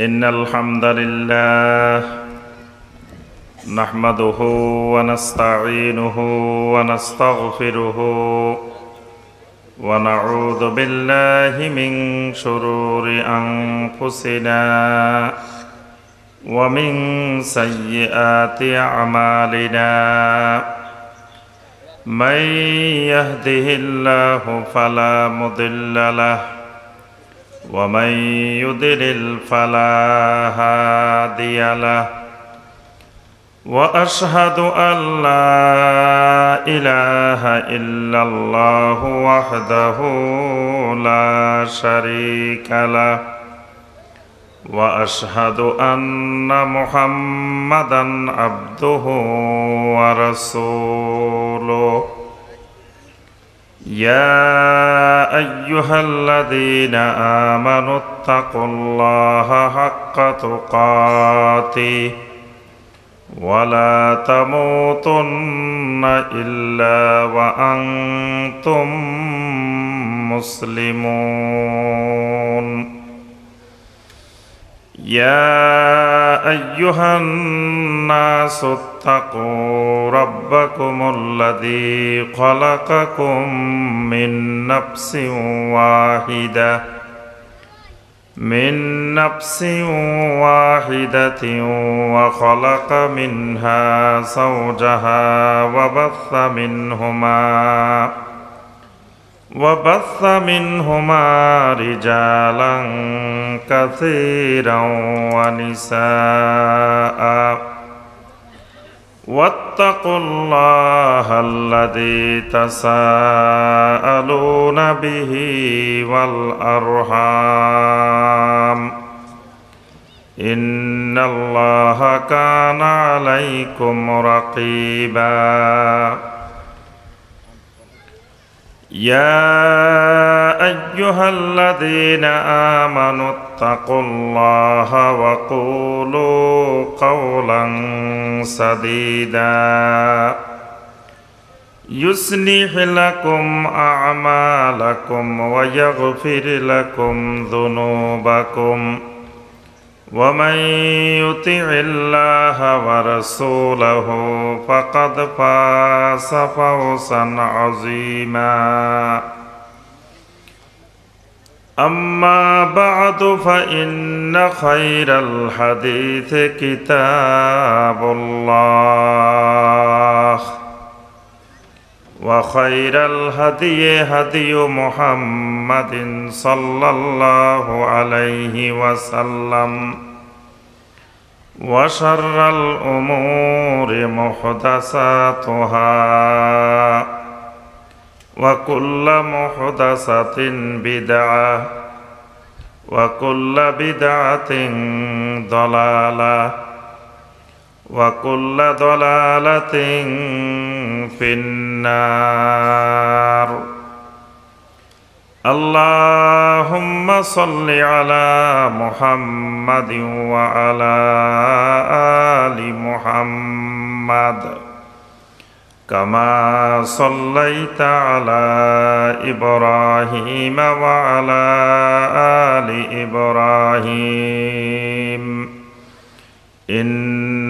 إن الحمد لله نحمده ونستعينه ونستغفره ونعوذ بالله من شرور أنفسنا ومن سيئات أعمالنا من يهده الله فلا مضل له ومن يضلل فلا هادي له واشهد ان لا اله الا الله وحده لا شريك له واشهد ان محمدا عبده ورسوله يا ايها الذين امنوا اتقوا الله حق تقاته ولا تموتن الا وانتم مسلمون يا ايها الناس اتقوا ربكم الذي خلقكم من نفس واحده من نفس واحدة وخلق منها زوجها وبث منهما وبث منهما رجالا كثيرا ونساء واتقوا الله الذي تساءلون به والارحام ان الله كان عليكم رقيبا يا أيها الذين آمنوا اتقوا الله وقولوا قولا سديدا يصلح لكم أعمالكم ويغفر لكم ذنوبكم ومن يطع الله ورسوله فقد فاز فوزا عظيما أما بعد فإن خير الحديث كتاب الله وخير الهدي هدي محمد صلى الله عليه وسلم وشر الأمور محدثاتها وكل محدثة بدعة وكل بدعة ضلالة وكل ضلالة في النار اللهم صل على محمد وعلى آل محمد كما صليت على إبراهيم وعلى آل إبراهيم إن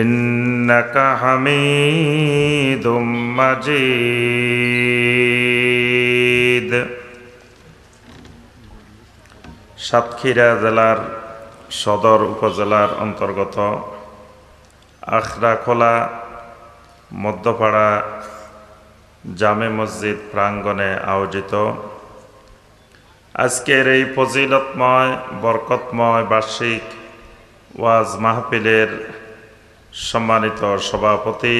إنك حميد مجيد সাতক্ষীরা জেলার সদর উপজেলার অন্তর্গত আখড়াখোলা মধ্যপাড়া জামে মসজিদ প্রাঙ্গনে আয়োজিত আজকের এই ফজিলতময় বরকতময় বার্ষিক ওয়াজ মাহফিলের সম্মানিত সভাপতি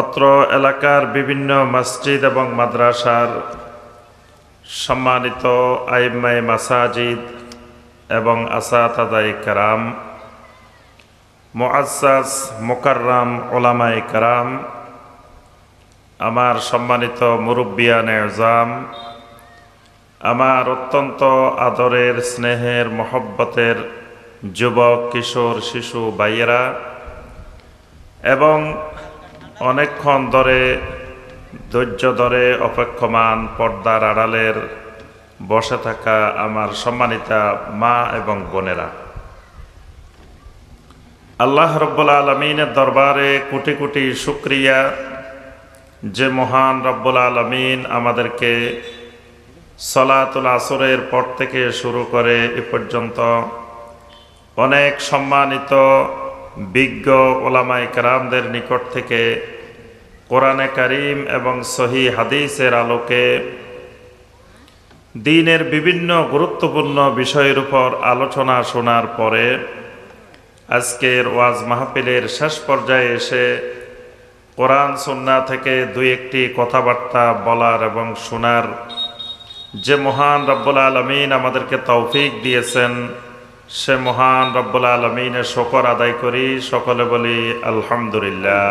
অত্র এলাকার বিভিন্ন মসজিদ এবং মাদ্রাসার সম্মানিত আইমাই মাসাজিদ এবং আসাতাদাই কারাম মোয়াজ মোকাররাম ওলামাই কারাম আমার সম্মানিত মুরব্বিয়ান এজাম আমার অত্যন্ত আদরের স্নেহের মহব্বতের যুবক কিশোর শিশু বাইয়েরা এবং অনেকক্ষণ ধরে ধৈর্য ধরে অপেক্ষমান পর্দার আড়ালের বসে থাকা আমার সম্মানিতা মা এবং বোনেরা আল্লাহ রব্বুল আলমিনের দরবারে কোটি কোটি শুক্রিয়া যে মহান রব্বুল আলমিন আমাদেরকে সলাতুল আসরের পর থেকে শুরু করে এ পর্যন্ত অনেক সম্মানিত বিজ্ঞ ওলামাই কারামদের নিকট থেকে কোরআনে করিম এবং সহি হাদিসের আলোকে দিনের বিভিন্ন গুরুত্বপূর্ণ বিষয়ের উপর আলোচনা শোনার পরে আজকের ওয়াজ মাহফিলের শেষ পর্যায়ে এসে কোরআন সন্না থেকে দুই একটি কথাবার্তা বলার এবং শোনার যে মহান রব্বুল আলমিন আমাদেরকে তৌফিক দিয়েছেন সে মহান রব্বুল আলমিনের শকর আদায় করি সকলে বলি আলহামদুলিল্লাহ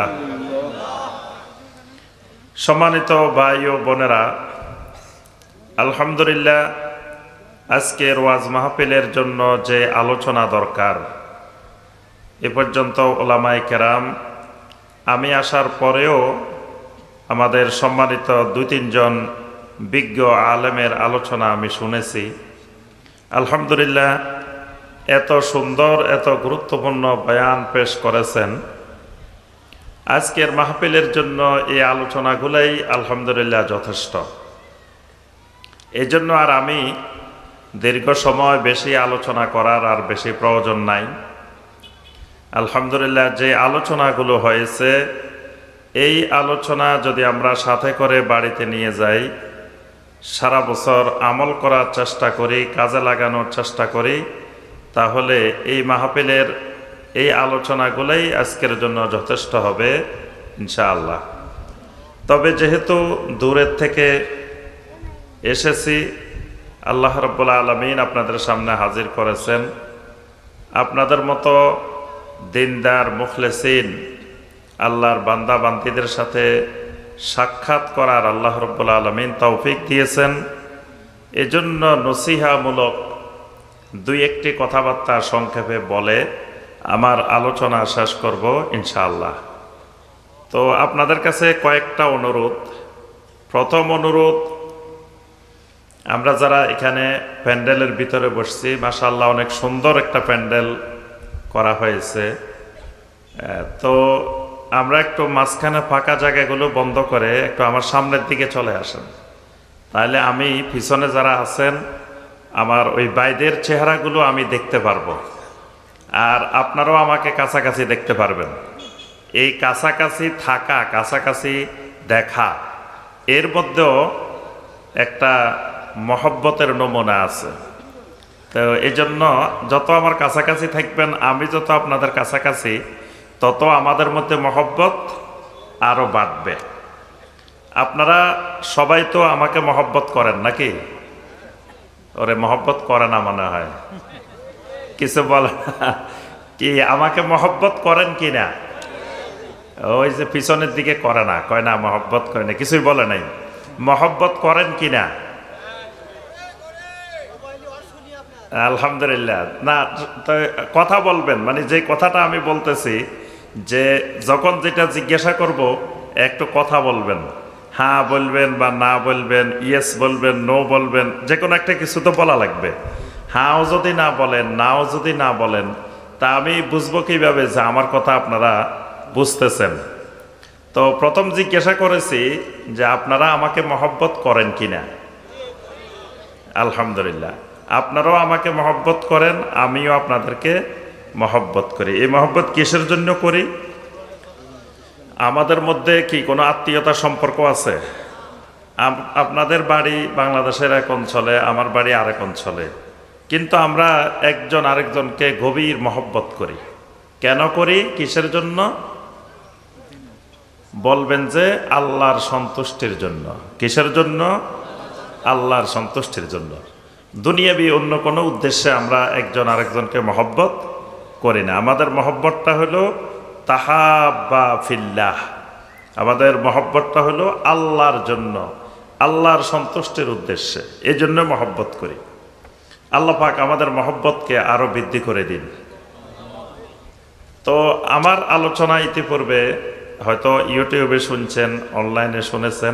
সম্মানিত ভাই ও বোনেরা আলহামদুলিল্লাহ আজকের ওয়াজ মাহফিলের জন্য যে আলোচনা দরকার এ পর্যন্ত ওলামাই কেরাম আমি আসার পরেও আমাদের সম্মানিত দুই তিনজন বিজ্ঞ আলেমের আলোচনা আমি শুনেছি আলহামদুলিল্লাহ এত সুন্দর এত গুরুত্বপূর্ণ বয়ান পেশ করেছেন আজকের মাহফিলের জন্য এই আলোচনাগুলোই আলহামদুলিল্লাহ যথেষ্ট এই জন্য আর আমি দীর্ঘ সময় বেশি আলোচনা করার আর বেশি প্রয়োজন নাই আলহামদুলিল্লাহ যে আলোচনাগুলো হয়েছে এই আলোচনা যদি আমরা সাথে করে বাড়িতে নিয়ে যাই সারা বছর আমল করার চেষ্টা করি কাজে লাগানোর চেষ্টা করি তাহলে এই মাহফিলের এই আলোচনাগুলোই আজকের জন্য যথেষ্ট হবে ইনশাআল্লাহ তবে যেহেতু দূরের থেকে এসেছি আল্লাহ রব্বুল্লা আলমিন আপনাদের সামনে হাজির করেছেন আপনাদের মতো দিনদার মুখলেসিন আল্লাহর বান্দা বান্দিদের সাথে সাক্ষাৎ করার আল্লাহ রব্বুল্লা আলমিন তৌফিক দিয়েছেন এজন্য নসিহামূলক দুই একটি কথাবার্তা সংক্ষেপে বলে আমার আলোচনা শেষ করব ইনশাআল্লাহ তো আপনাদের কাছে কয়েকটা অনুরোধ প্রথম অনুরোধ আমরা যারা এখানে প্যান্ডেলের ভিতরে বসছি মাসাল্লাহ অনেক সুন্দর একটা প্যান্ডেল করা হয়েছে তো আমরা একটু মাঝখানে ফাঁকা জায়গাগুলো বন্ধ করে একটু আমার সামনের দিকে চলে আসেন তাহলে আমি পিছনে যারা আছেন আমার ওই বাইদের চেহারাগুলো আমি দেখতে পারবো আর আপনারাও আমাকে কাছাকাছি দেখতে পারবেন এই কাছাকাছি থাকা কাছাকাছি দেখা এর মধ্যেও একটা মহব্বতের নমুনা আছে তো এই জন্য যত আমার কাছাকাছি থাকবেন আমি যত আপনাদের কাছাকাছি তত আমাদের মধ্যে মহব্বত আরও বাড়বে আপনারা সবাই তো আমাকে মহব্বত করেন নাকি ওরে মহব্বত করে না মনে হয় কিছু বল কি আমাকে মহব্বত করেন কি না ওই যে পিছনের দিকে করে না কয় না মহব্বত করে না কিছুই বলে নাই মহব্বত করেন কি না আলহামদুলিল্লাহ না কথা বলবেন মানে যে কথাটা আমি বলতেছি যে যখন যেটা জিজ্ঞাসা করব একটু কথা বলবেন হ্যাঁ বলবেন বা না বলবেন ইয়েস বলবেন নো বলবেন যে কোনো একটা কিছু তো বলা লাগবে হাঁও যদি না বলেন নাও যদি না বলেন তা আমি বুঝবো কীভাবে যে আমার কথা আপনারা বুঝতেছেন তো প্রথম জিজ্ঞাসা করেছি যে আপনারা আমাকে মহব্বত করেন কি না আলহামদুলিল্লাহ আপনারাও আমাকে মহব্বত করেন আমিও আপনাদেরকে মহব্বত করি এই মহব্বত কিসের জন্য করি আমাদের মধ্যে কি কোনো আত্মীয়তার সম্পর্ক আছে আপনাদের বাড়ি বাংলাদেশের এক অঞ্চলে আমার বাড়ি আরেক অঞ্চলে কিন্তু আমরা একজন আরেকজনকে গভীর মহব্বত করি কেন করি কিসের জন্য বলবেন যে আল্লাহর সন্তুষ্টির জন্য কিসের জন্য আল্লাহর সন্তুষ্টির জন্য দুনিয়াবি অন্য কোনো উদ্দেশ্যে আমরা একজন আরেকজনকে মহব্বত করি না আমাদের মহব্বতটা হলো তাহাবা ফিল্লাহ আমাদের মহব্বতটা হলো আল্লাহর জন্য আল্লাহর সন্তুষ্টির উদ্দেশ্যে এই জন্য মহব্বত করি আল্লাহ পাক আমাদের মহব্বতকে আরও বৃদ্ধি করে দিন তো আমার আলোচনা ইতিপূর্বে হয়তো ইউটিউবে শুনছেন অনলাইনে শুনেছেন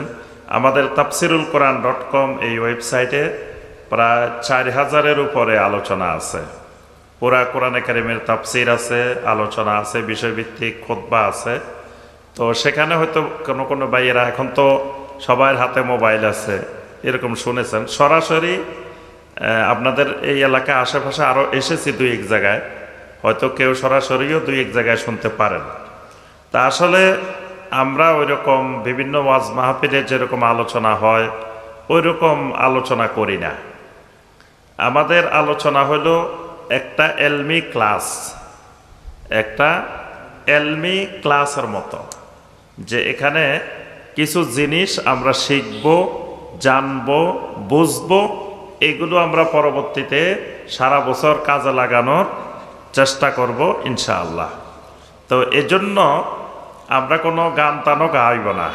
আমাদের তাফসিরুল কোরআন ডট কম এই ওয়েবসাইটে প্রায় চার হাজারের উপরে আলোচনা আছে পুরা কোরআন একাডেমির তাফসির আছে আলোচনা আছে বিষয়ভিত্তিক খোদবা আছে তো সেখানে হয়তো কোনো কোনো ভাইয়েরা এখন তো সবার হাতে মোবাইল আছে এরকম শুনেছেন সরাসরি আপনাদের এই এলাকা আশেপাশে আরও এসেছি দুই এক জায়গায় হয়তো কেউ সরাসরিও দুই এক জায়গায় শুনতে পারেন তা আসলে আমরা ওই রকম বিভিন্ন ওয়াজ মাহফিলে যেরকম আলোচনা হয় ওই রকম আলোচনা করি না আমাদের আলোচনা হলো একটা এলমি ক্লাস একটা এলমি ক্লাসের মতো যে এখানে কিছু জিনিস আমরা শিখব জানব বুঝব এগুলো আমরা পরবর্তীতে সারা বছর কাজে লাগানোর চেষ্টা করব ইনশাআল্লাহ তো এজন্য আমরা কোনো গান টানও গাইব না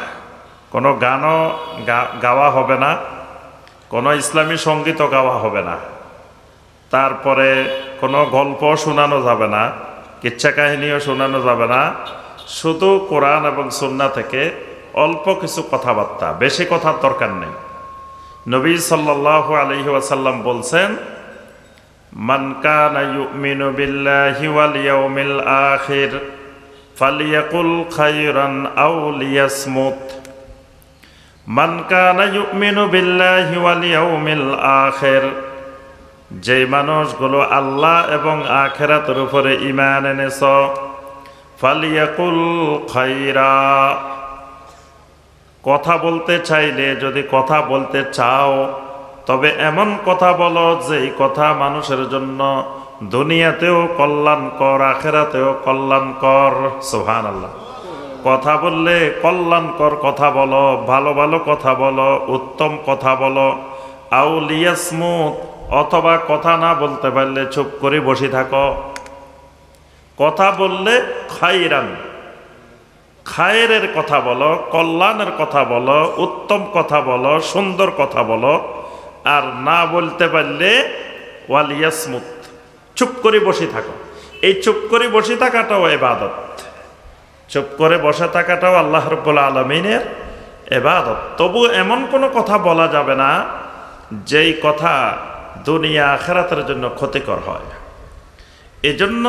কোনো গানও গাওয়া হবে না কোনো ইসলামী সঙ্গীতও গাওয়া হবে না তারপরে কোনো গল্প শোনানো যাবে না কিচ্ছা কাহিনীও শোনানো যাবে না শুধু কোরআন এবং সন্না থেকে অল্প কিছু কথাবার্তা বেশি কথার দরকার নেই নবী সাল্লাহ আলহি আসাল্লাম বলছেন মানকান ইউমিনু বিল্লাহি ওয়াল উমিল আখির ফালিয়াকুল খায়রান আও লিয়াসমুত ইউমিনু বিল্লাহি ওয়াল ইয়াউমিল আখির যে মানুষগুলো আল্লাহ এবং আখেরাতের উপরে ইমান এনেছ ফালিয়াকুল খাইরা কথা বলতে চাইলে যদি কথা বলতে চাও তবে এমন কথা বলো যেই কথা মানুষের জন্য দুনিয়াতেও কল্যাণকর আখেরাতেও কল্যাণকর সোহান আল্লাহ কথা বললে কল্যাণকর কথা বলো ভালো ভালো কথা বলো উত্তম কথা বলো আউলিয়াসমুথ অথবা কথা না বলতে পারলে চুপ করে বসে থাকো কথা বললে খাইরান খায়ের কথা বলো কল্যাণের কথা বলো উত্তম কথা বলো সুন্দর কথা বলো আর না বলতে পারলে ওয়ালিয়াসমুত চুপ করে বসে থাকো এই চুপ করে বসে থাকাটাও এবাদত চুপ করে বসে থাকাটাও আল্লাহ রব্বুল আলমিনের এবাদত তবু এমন কোনো কথা বলা যাবে না যেই কথা দুনিয়া আখেরাতের জন্য ক্ষতিকর হয় এজন্য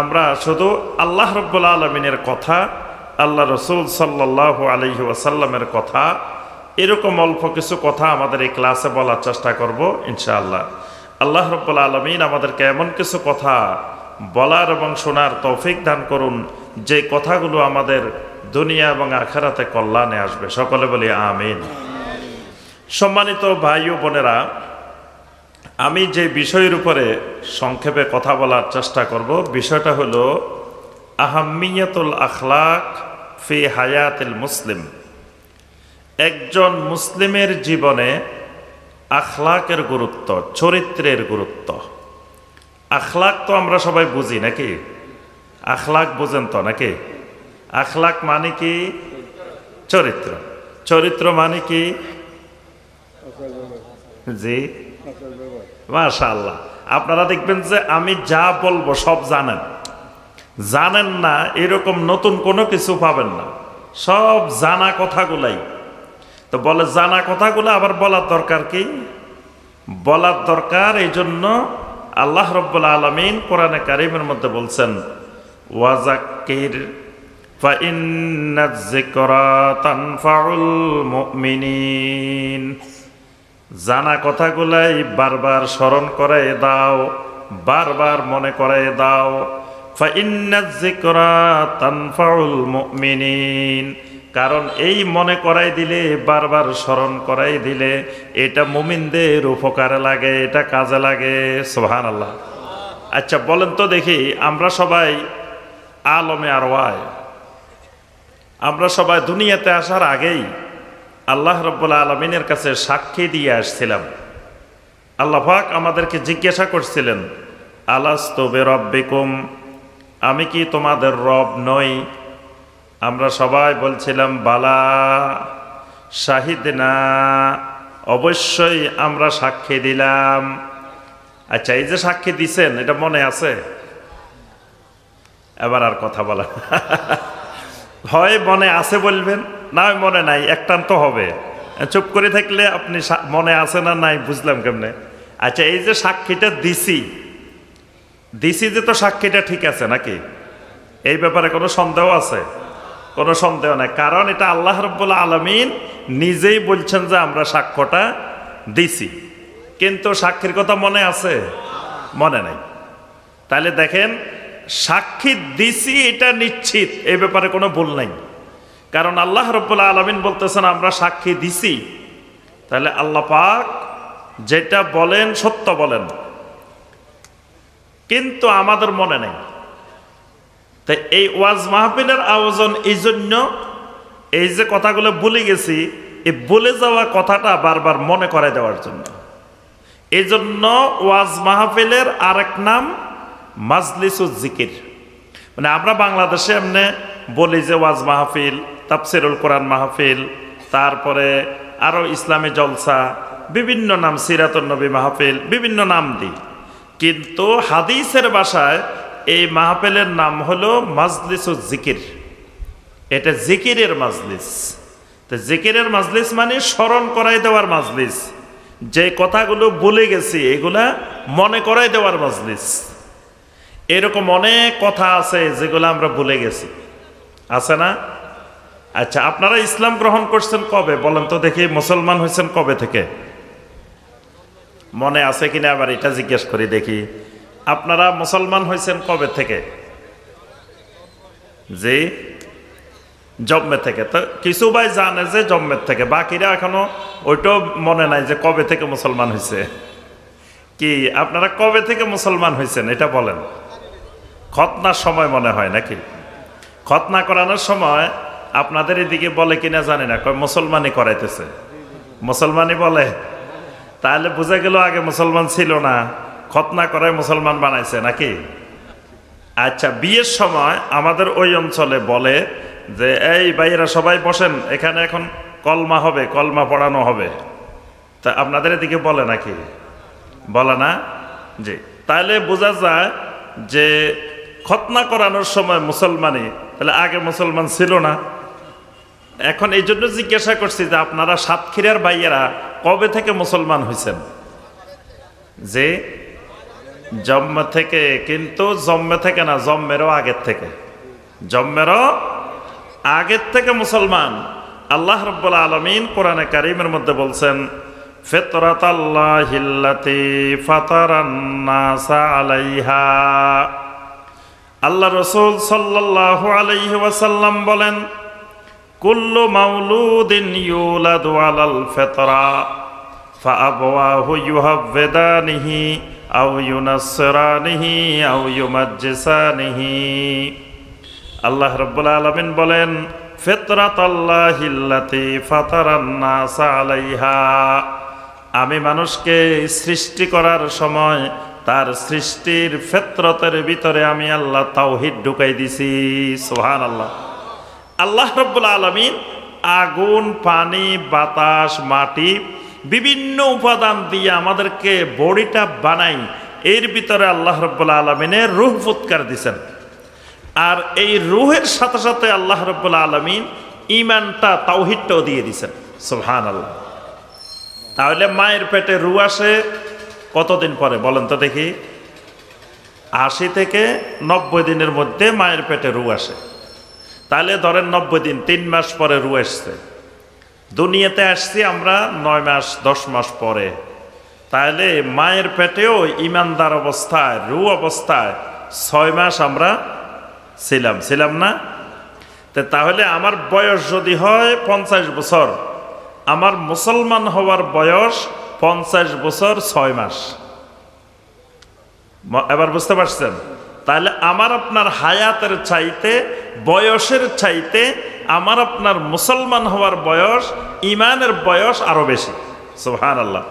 আমরা শুধু আল্লাহ রব্বুল আলমিনের কথা আল্লাহ রসুল সাল্লাহ আলহি ওয়াসাল্লামের কথা এরকম অল্প কিছু কথা আমাদের এই ক্লাসে বলার চেষ্টা করব ইনশাআল্লাহ আল্লাহ রব্বুল আলমিন আমাদেরকে এমন কিছু কথা বলার এবং শোনার তৌফিক দান করুন যে কথাগুলো আমাদের দুনিয়া এবং আখেরাতে কল্যাণে আসবে সকলে বলি আমিন সম্মানিত ভাই ও বোনেরা আমি যে বিষয়ের উপরে সংক্ষেপে কথা বলার চেষ্টা করব বিষয়টা হলো আহমিয়াতুল আখলাক ফি হায়াতিল মুসলিম একজন মুসলিমের জীবনে আখলাকের গুরুত্ব চরিত্রের গুরুত্ব আখলাক তো আমরা সবাই বুঝি নাকি আখলাক বুঝেন তো নাকি আখলাক মানে কি চরিত্র চরিত্র মানে কি জি মাশাল্লাহ আপনারা দেখবেন যে আমি যা বলবো সব জানেন জানেন না এরকম নতুন কোনো কিছু পাবেন না সব জানা কথাগুলাই তো বলে জানা কথাগুলো আবার বলার দরকার কি বলার দরকার এই জন্য আল্লাহ রব্বুল আলমিন কোরআনে কারিমের মধ্যে বলছেন ওয়াজাকির فإن الذكرى تنفع জানা কথাগুলাই বারবার স্মরণ করে দাও বারবার মনে করে দাও কারণ এই মনে করাই দিলে বারবার স্মরণ করাই দিলে এটা মুমিনদের উপকারে লাগে এটা কাজে লাগে সোহান আল্লাহ আচ্ছা বলেন তো দেখি আমরা সবাই আলমে আর আমরা সবাই দুনিয়াতে আসার আগেই আল্লাহ রব্বুল্লা আলমিনের কাছে সাক্ষী দিয়ে আসছিলাম আল্লাহাক আমাদেরকে জিজ্ঞাসা করছিলেন আলাস্তবে রব্বিকুম আমি কি তোমাদের রব নই আমরা সবাই বলছিলাম বালা শাহিদ না অবশ্যই আমরা সাক্ষী দিলাম আচ্ছা এই যে সাক্ষী দিছেন এটা মনে আছে এবার আর কথা বলা হয় মনে আছে বলবেন না মনে নাই একটান তো হবে চুপ করে থাকলে আপনি মনে আছে না নাই বুঝলাম কেমনে আচ্ছা এই যে সাক্ষীটা দিছি দিছি যে তো সাক্ষীটা ঠিক আছে নাকি এই ব্যাপারে কোনো সন্দেহ আছে কোনো সন্দেহ নাই কারণ এটা আল্লাহ রব্বুল্লা আলমিন নিজেই বলছেন যে আমরা সাক্ষ্যটা দিছি কিন্তু সাক্ষীর কথা মনে আছে মনে নাই তাহলে দেখেন সাক্ষী দিছি এটা নিশ্চিত এই ব্যাপারে কোনো ভুল নাই কারণ আল্লাহ রব্বুল্লা আলমিন বলতেছেন আমরা সাক্ষী দিছি তাহলে আল্লাহ পাক যেটা বলেন সত্য বলেন কিন্তু আমাদের মনে নেই তাই এই ওয়াজ মাহফিলের আয়োজন এই জন্য এই যে কথাগুলো বলে গেছি এই বলে যাওয়া কথাটা বারবার মনে করে দেওয়ার জন্য এই জন্য ওয়াজ মাহফিলের আরেক নাম মাজলিসুজ জিকির মানে আমরা বাংলাদেশে এমনি বলি যে ওয়াজ মাহফিল তাপসেরুল কোরআন মাহফিল তারপরে আরও ইসলামী জলসা বিভিন্ন নাম সিরাতুলনবী মাহফিল বিভিন্ন নাম দিই কিন্তু হাদিসের বাসায় এই মাহফিলের নাম হলো মাজলিস জিকির এটা জিকিরের মাজলিস তো জিকিরের মাজলিস মানে স্মরণ করাই দেওয়ার মাজলিস যে কথাগুলো ভুলে গেছি এগুলা মনে করাই দেওয়ার মাজলিস এরকম অনেক কথা আছে যেগুলো আমরা ভুলে গেছি আছে না আচ্ছা আপনারা ইসলাম গ্রহণ করছেন কবে বলেন তো দেখি মুসলমান হয়েছেন কবে থেকে মনে আছে কিনা আবার এটা জিজ্ঞেস করি দেখি আপনারা মুসলমান হয়েছেন কবে থেকে জি জম্মের থেকে তো কিছু ভাই জানে যে জম্মের থেকে বাকিরা এখনো ওইটাও মনে নাই যে কবে থেকে মুসলমান হয়েছে কি আপনারা কবে থেকে মুসলমান হয়েছেন এটা বলেন খতনার সময় মনে হয় নাকি খতনা করানোর সময় আপনাদের এদিকে বলে কিনা জানে না কয় মুসলমানি করাইতেছে মুসলমানি বলে তাহলে বোঝা গেল আগে মুসলমান ছিল না খতনা করায় মুসলমান বানাইছে নাকি আচ্ছা বিয়ের সময় আমাদের ওই অঞ্চলে বলে যে এই ভাইয়েরা সবাই বসেন এখানে এখন কলমা হবে কলমা পড়ানো হবে তা আপনাদের এদিকে বলে নাকি বলে না জি তাহলে বোঝা যায় যে খতনা করানোর সময় মুসলমানই তাহলে আগে মুসলমান ছিল না এখন এই জন্য জিজ্ঞাসা করছি যে আপনারা সাতক্ষীরার ভাইয়েরা কবে থেকে মুসলমান হয়েছেন যে জম্মে থেকে কিন্তু জম্মে থেকে না জম্মেরও আগের থেকে জম্মেরও আগের থেকে মুসলমান আল্লাহ রব্বুল আলমিন কোরআনে কারিমের মধ্যে বলছেন ফেতরাত আলাইহা আল্লাহ রসুল সাল্লাহ আলাইহি ওয়াসাল্লাম বলেন কুল্লু মাউলুদিন ইউলাদু আলাল ফিতরা فأبواه يهودانه أو ينصرانه أو يمجسانه আল্লাহ রব্বুল আলমিন বলেন ফেতরাতল্লাহিল্লাতি ফাতারান্নাস আলাইহা আমি মানুষকে সৃষ্টি করার সময় তার সৃষ্টির ফেতরতের ভিতরে আমি আল্লাহ তাওহিদ ঢুকাই দিছি সোহান আল্লাহ আল্লাহ রব্বুল আলমিন আগুন পানি বাতাস মাটি বিভিন্ন উপাদান দিয়ে আমাদেরকে বডিটা বানাই এর ভিতরে আল্লাহ রব্বুল্লা আলমিনের রুহ ফুৎকার দিছেন আর এই রুহের সাথে সাথে আল্লাহ রব্বুল্লা আলমিন ইমানটা তাওহিদটাও দিয়ে দিছেন সোহান আল্লাহ তাহলে মায়ের পেটে রু আসে কতদিন পরে বলেন তো দেখি আশি থেকে নব্বই দিনের মধ্যে মায়ের পেটে রু আসে তাহলে ধরেন নব্বই দিন তিন মাস পরে রু এসছে দুনিয়াতে আসছি আমরা নয় মাস দশ মাস পরে তাহলে মায়ের পেটেও ইমানদার অবস্থায় রু অবস্থায় ছয় মাস আমরা ছিলাম ছিলাম না তাহলে আমার বয়স যদি হয় পঞ্চাশ বছর আমার মুসলমান হওয়ার বয়স পঞ্চাশ বছর ছয় মাস এবার বুঝতে পারছেন তাহলে আমার আপনার হায়াতের চাইতে বয়সের চাইতে আমার আপনার মুসলমান হওয়ার বয়স ইমানের বয়স আরও বেশি সোহান আল্লাহ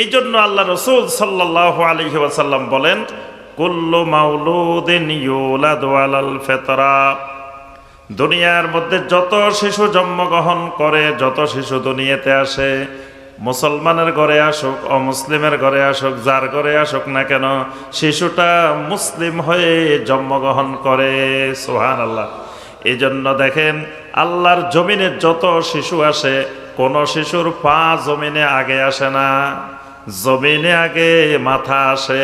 এই জন্য আল্লাহ রসুল সাল্লাহ আলহি ওয়াসাল্লাম বলেন কুল্লু মাউলুদিন ফেতরা দুনিয়ার মধ্যে যত শিশু জন্মগ্রহণ করে যত শিশু দুনিয়াতে আসে মুসলমানের ঘরে আসুক অমুসলিমের ঘরে আসুক যার ঘরে আসুক না কেন শিশুটা মুসলিম হয়ে জন্মগ্রহণ করে সোহান আল্লাহ এই জন্য দেখেন আল্লাহর জমিনে যত শিশু আসে কোনো শিশুর পা জমিনে আগে আসে না জমিনে আগে মাথা আসে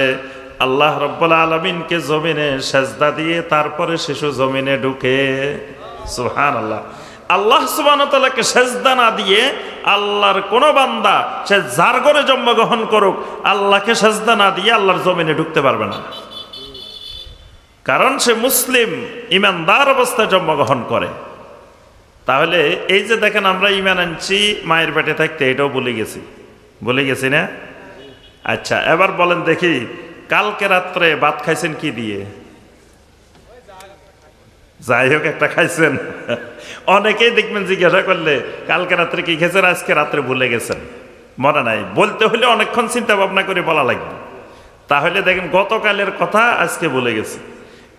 আল্লাহ রব্বুল আলমিনকে জমিনে সেজদা দিয়ে তারপরে শিশু জমিনে ঢুকে সোহান আল্লাহ আল্লাহ সুবাহতালাকে সেজদা না দিয়ে আল্লাহর কোনো বান্দা সে যার করে জন্মগ্রহণ করুক আল্লাহকে সেজদা না দিয়ে আল্লাহর জমিনে ঢুকতে পারবে না কারণ সে মুসলিম ইমানদার অবস্থায় জন্মগ্রহণ করে তাহলে এই যে দেখেন আমরা ইমান আনছি মায়ের পেটে থাকতে এটাও বলে গেছি বলে গেছি না আচ্ছা এবার বলেন দেখি কালকে রাত্রে ভাত খাইছেন কি দিয়ে যাই হোক একটা খাইছেন অনেকেই দেখবেন জিজ্ঞাসা করলে কালকে রাত্রে কি খেয়েছেন আজকে রাত্রে ভুলে গেছেন মনে নাই বলতে হলে অনেকক্ষণ চিন্তা ভাবনা করে বলা লাগবে তাহলে দেখেন গতকালের কথা আজকে ভুলে গেছে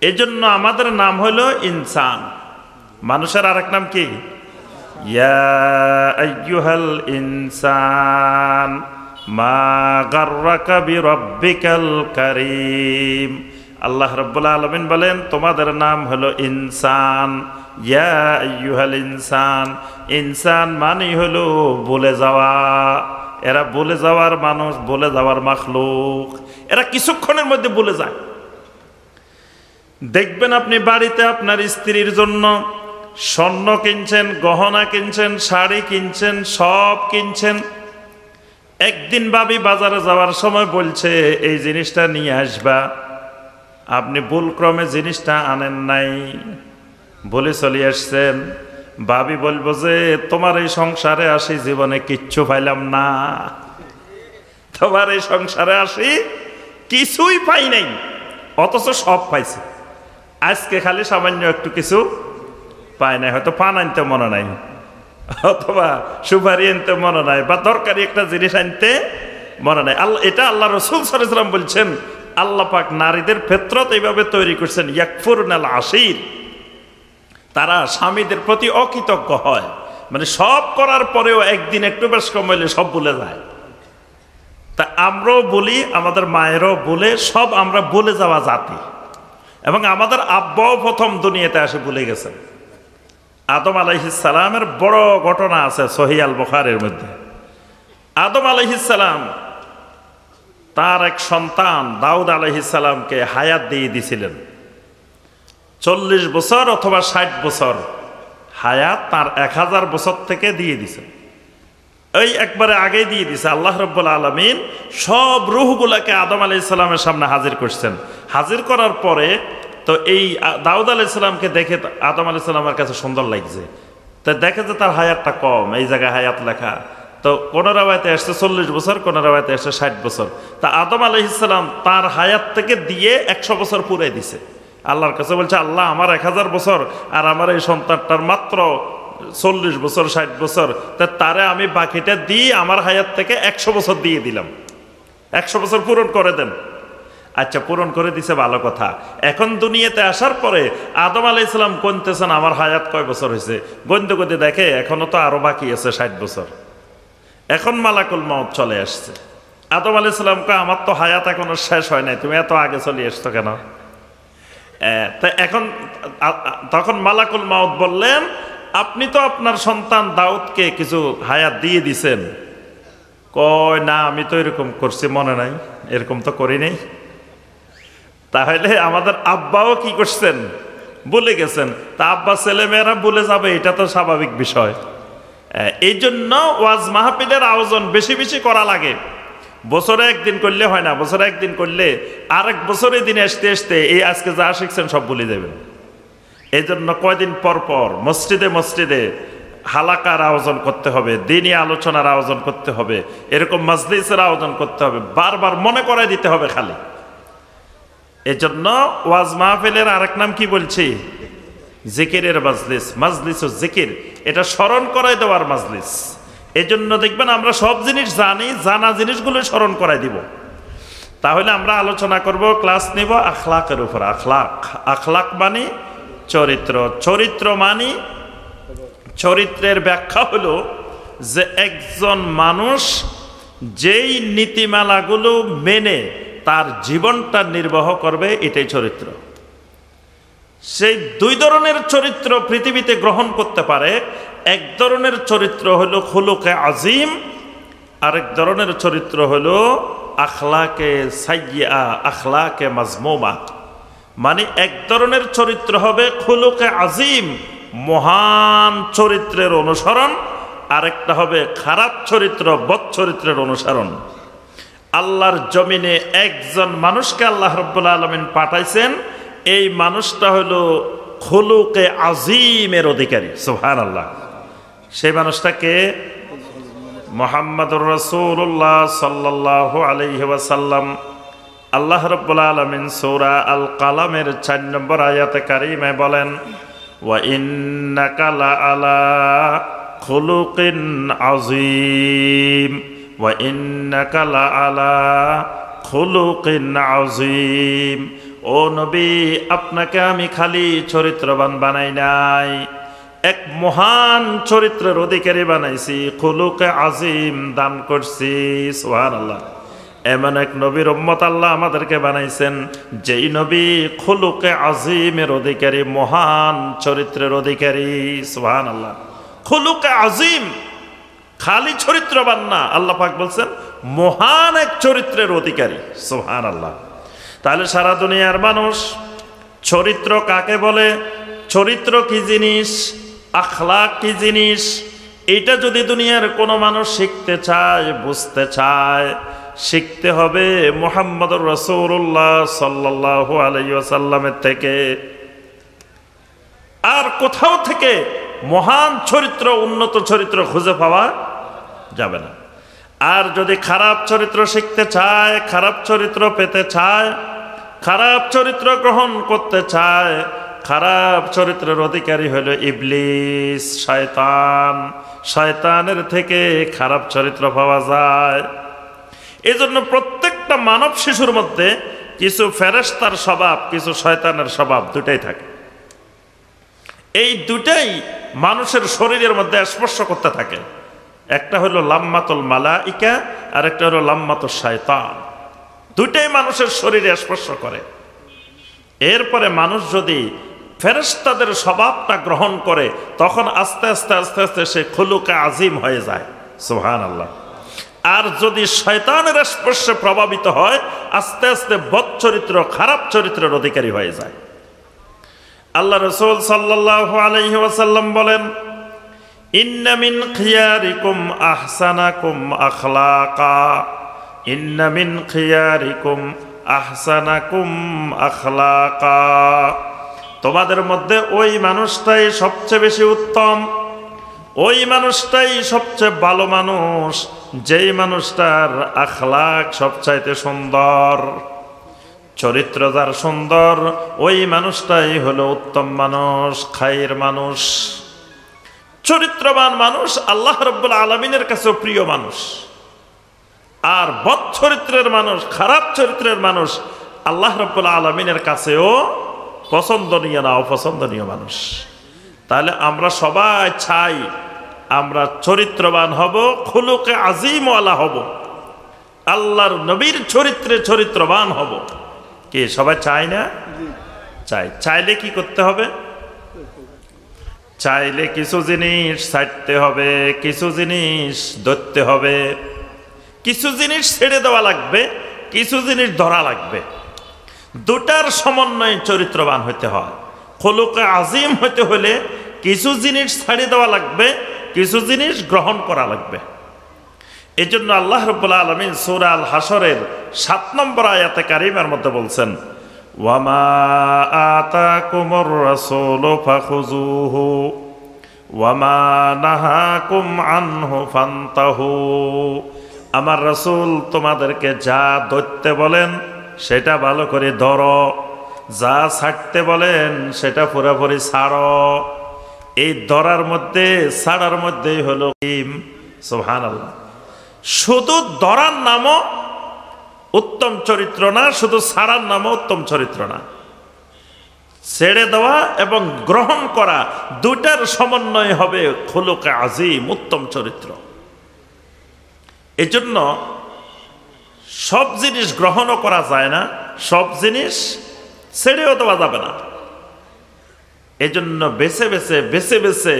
এই জন্য আমাদের নাম হলো ইনসান মানুষের আর এক নাম কি ইনসান মা গার্বিকাল বি করিম আল্লাহ রব্বুল্লা আলমিন বলেন তোমাদের নাম হলো ইনসান ইয়াহাল ইনসান ইনসান মানেই হলো বলে যাওয়া এরা বলে যাওয়ার মানুষ বলে যাওয়ার মাখলুক এরা কিছুক্ষণের মধ্যে বলে যায় দেখবেন আপনি বাড়িতে আপনার স্ত্রীর জন্য স্বর্ণ কিনছেন গহনা কিনছেন শাড়ি কিনছেন সব কিনছেন একদিন বাবি বাজারে যাওয়ার সময় বলছে এই জিনিসটা নিয়ে আসবা আপনি ভুলক্রমে জিনিসটা আনেন নাই বলে চলে আসছেন ভাবি বলবো যে তোমার এই সংসারে আসি জীবনে কিচ্ছু পাইলাম না তোমার এই সংসারে আসি কিছুই পাই নাই অথচ সব পাইছে আজকে খালি সামান্য একটু কিছু পায় নাই হয়তো পান আনতে মনে নাই অথবা সুপারি আনতে মনে নাই বা দরকারি একটা জিনিস আনতে মনে নাই আল্লাহ এটা আল্লাহ রসুল সরাম বলছেন আল্লাপাক নারীদের ফেতরত এইভাবে তৈরি করছেন ইয়াকফুরনাল আসির তারা স্বামীদের প্রতি অকৃতজ্ঞ হয় মানে সব করার পরেও একদিন একটু বেশ কমাইলে সব বলে যায় তা আমরাও বলি আমাদের মায়েরও বলে সব আমরা বলে যাওয়া জাতি এবং আমাদের আব্বাও প্রথম দুনিয়াতে আসে বলে গেছেন আদম আলাইহিসালামের বড় ঘটনা আছে সহিয়াল বখারের মধ্যে আদম আলাইহিসালাম তার এক সন্তান দাউদ আলহিসাল্লামকে হায়াত দিয়ে দিছিলেন চল্লিশ বছর অথবা ষাট বছর হায়াত তার এক হাজার বছর থেকে দিয়ে দিছে এই একবারে আগে দিয়ে দিছে আল্লাহ রব্বুল আলমিন সব রুহগুলাকে আদম আলি সামনে হাজির করছেন হাজির করার পরে তো এই দাউদ আলি দেখে আদম আলি ইসলামের কাছে সুন্দর লাগছে তো দেখে যে তার হায়াতটা কম এই জায়গায় হায়াত লেখা তো কোন রাবায়তে আসছে চল্লিশ বছর কোন রাবায়তে আসছে ষাট বছর তা আদম ইসলাম তার হায়াত থেকে দিয়ে একশো বছর পুরাই দিছে আল্লাহর কাছে বলছে আল্লাহ আমার এক হাজার বছর আর আমার এই সন্তানটার মাত্র চল্লিশ বছর ষাট বছর তা তারে আমি বাকিটা দিয়ে আমার হায়াত থেকে একশো বছর দিয়ে দিলাম একশো বছর পূরণ করে দেন আচ্ছা পূরণ করে দিছে ভালো কথা এখন দুনিয়াতে আসার পরে আদম আলি ইসলাম গনতেছেন আমার হায়াত কয় বছর হয়েছে গন্তে গন্তে দেখে এখনও তো আরও বাকি আছে ষাট বছর এখন মালাকুল মত চলে আসছে আদম আলি সাল্লামকে আমার তো হায়াত এখনো শেষ হয় নাই তুমি এত আগে চলে এসছো কেন তা এখন তখন মালাকুল মাউদ বললেন আপনি তো আপনার সন্তান দাউদকে কিছু হায়াত দিয়ে দিছেন কয় না আমি তো এরকম করছি মনে নাই এরকম তো করি নাই তাহলে আমাদের আব্বাও কি করছেন বলে গেছেন তা আব্বা ছেলেমেয়েরা বলে যাবে এটা তো স্বাভাবিক বিষয় এই জন্য ওয়াজ মাহফিলের আয়োজন বেশি বেশি করা লাগে বছরে একদিন করলে হয় না বছরে একদিন করলে আরেক বছরে দিনে আসতে আসতে এই আজকে যা শিখছেন সব ভুলে দেবেন এই জন্য কয়দিন পর পর মসজিদে মসজিদে হালাকার আয়োজন করতে হবে দিনই আলোচনার আয়োজন করতে হবে এরকম মজলিসের আয়োজন করতে হবে বারবার মনে করাই দিতে হবে খালি এজন্য ওয়াজ মাহফিলের আরেক নাম কি বলছি জেকেরের মাজলিস মাজলিস ও জেকের এটা স্মরণ করাই দেওয়ার মাজলিস এই জন্য দেখবেন আমরা সব জিনিস জানি জানা জিনিসগুলো স্মরণ করাই দিব তাহলে আমরা আলোচনা করব ক্লাস নেব আখলাকের উপর আখলাক আখলাক মানে চরিত্র চরিত্র মানে চরিত্রের ব্যাখ্যা হল যে একজন মানুষ যেই নীতিমালাগুলো মেনে তার জীবনটা নির্বাহ করবে এটাই চরিত্র সেই দুই ধরনের চরিত্র পৃথিবীতে গ্রহণ করতে পারে এক ধরনের চরিত্র হলো খুলুকে আজিম আরেক ধরনের চরিত্র হলো আখলাকে সাইয়া আখলাকে মাজমোমা মানে এক ধরনের চরিত্র হবে খুলুকে আজিম মহান চরিত্রের অনুসরণ আরেকটা হবে খারাপ চরিত্র বৎ চরিত্রের অনুসরণ আল্লাহর জমিনে একজন মানুষকে আল্লাহ রব্বুল আলমিন পাঠাইছেন এই মানুষটা হলো খলুকে আজিমের অধিকারী সোহান আল্লাহ সেই মানুষটাকে মোহাম্মদুর রসুল্লাহ সাল্লাহ আলহ্লাম আল্লাহ রব্বুল আলমিন সৌরা আল কালামের চার নম্বর আয়াতে কারিমে বলেন ওয়াইন্নাকালা আলা আজিম আলা আজিম ও নবী আপনাকে আমি খালি চরিত্রবান বানাই নাই এক মহান চরিত্রের অধিকারী বানাইছি খুলুকে আজিম দান করছি সোহান আল্লাহ এমন এক নবীর আল্লাহ আমাদেরকে বানাইছেন যেই নবী খুলুকে আজিমের অধিকারী মহান চরিত্রের অধিকারী সোহান আল্লাহ খুলুকে আজিম খালি চরিত্রবান না আল্লাহ পাক বলছেন মহান এক চরিত্রের অধিকারী সোহান আল্লাহ তাহলে সারা দুনিয়ার মানুষ চরিত্র কাকে বলে চরিত্র কি জিনিস আখলাক কি জিনিস এটা যদি দুনিয়ার কোনো মানুষ শিখতে চায় বুঝতে চায় শিখতে হবে মোহাম্মদ রসৌরুল্লাহ সাল্লাহু আলাইসাল্লামের থেকে আর কোথাও থেকে মহান চরিত্র উন্নত চরিত্র খুঁজে পাওয়া যাবে না আর যদি খারাপ চরিত্র শিখতে চায় খারাপ চরিত্র পেতে চায় খারাপ চরিত্র গ্রহণ করতে চায় খারাপ চরিত্রের অধিকারী হইল ইবলিস শয়তান শয়তানের থেকে খারাপ চরিত্র পাওয়া যায় এই জন্য প্রত্যেকটা মানব শিশুর মধ্যে কিছু ফেরেস্তার স্বভাব কিছু শয়তানের স্বভাব দুটাই থাকে এই দুটাই মানুষের শরীরের মধ্যে স্পর্শ করতে থাকে একটা হলো লাম্মাতুল মালাইকা আর একটা হলো লাম্মাতুল শায়তান দুইটাই মানুষের শরীরে স্পর্শ করে এরপরে মানুষ যদি ফেরেস্তাদের স্বভাবটা গ্রহণ করে তখন আস্তে আস্তে আস্তে আস্তে সে খলুকা আজিম হয়ে যায় সুহান আল্লাহ আর যদি শয়তানের স্পর্শে প্রভাবিত হয় আস্তে আস্তে বদ চরিত্র খারাপ চরিত্রের অধিকারী হয়ে যায় আল্লাহ রসুল সাল্লাহ আলহি বলেন আহসানাকুম আহসানাকুম তোমাদের মধ্যে ওই মানুষটাই সবচেয়ে বেশি উত্তম ওই মানুষটাই সবচেয়ে ভালো মানুষ যেই মানুষটার আখলাক সবচাইতে সুন্দর চরিত্র যার সুন্দর ওই মানুষটাই হলো উত্তম মানুষ খাইয়ের মানুষ চরিত্রবান মানুষ আল্লাহ রব্বুল আলমিনের কাছেও প্রিয় মানুষ আর বদ চরিত্রের মানুষ খারাপ চরিত্রের মানুষ আল্লাহ রব্বুল আলমিনের কাছেও পছন্দনীয় না অপছন্দনীয় মানুষ তাহলে আমরা সবাই চাই আমরা চরিত্রবান হব খুলুকে আজিমওয়ালা হব আল্লাহর নবীর চরিত্রে চরিত্রবান হব কে সবাই চায় না চাই চাইলে কি করতে হবে চাইলে কিছু জিনিস ছাড়তে হবে কিছু জিনিস ধরতে হবে কিছু জিনিস ছেড়ে দেওয়া লাগবে কিছু জিনিস ধরা লাগবে দুটার সমন্বয়ে চরিত্রবান হতে হয় খোলকে আজিম হতে হলে কিছু জিনিস ছাড়ে দেওয়া লাগবে কিছু জিনিস গ্রহণ করা লাগবে এই জন্য আল্লাহ রবুল্লা আলমিন সুরাল হাসরের সাত নম্বর আয়াতে কারিমের মধ্যে বলছেন আমার রসুল তোমাদেরকে যা দৈত্যে বলেন সেটা ভালো করে ধর যা ছাড়তে বলেন সেটা পুরোপুরি ছাড় এই ধরার মধ্যে ছাড়ার মধ্যেই হলো সোহান আল্লাহ শুধু ধরার নামও উত্তম চরিত্র না শুধু সারার নামে উত্তম চরিত্র না ছেড়ে দেওয়া এবং গ্রহণ করা দুটার সমন্বয় হবে খুলুকে আজিম উত্তম চরিত্র এজন্য সব জিনিস গ্রহণও করা যায় না সব জিনিস ছেড়েও দেওয়া যাবে না এজন্য বেছে বেছে বেছে বেছে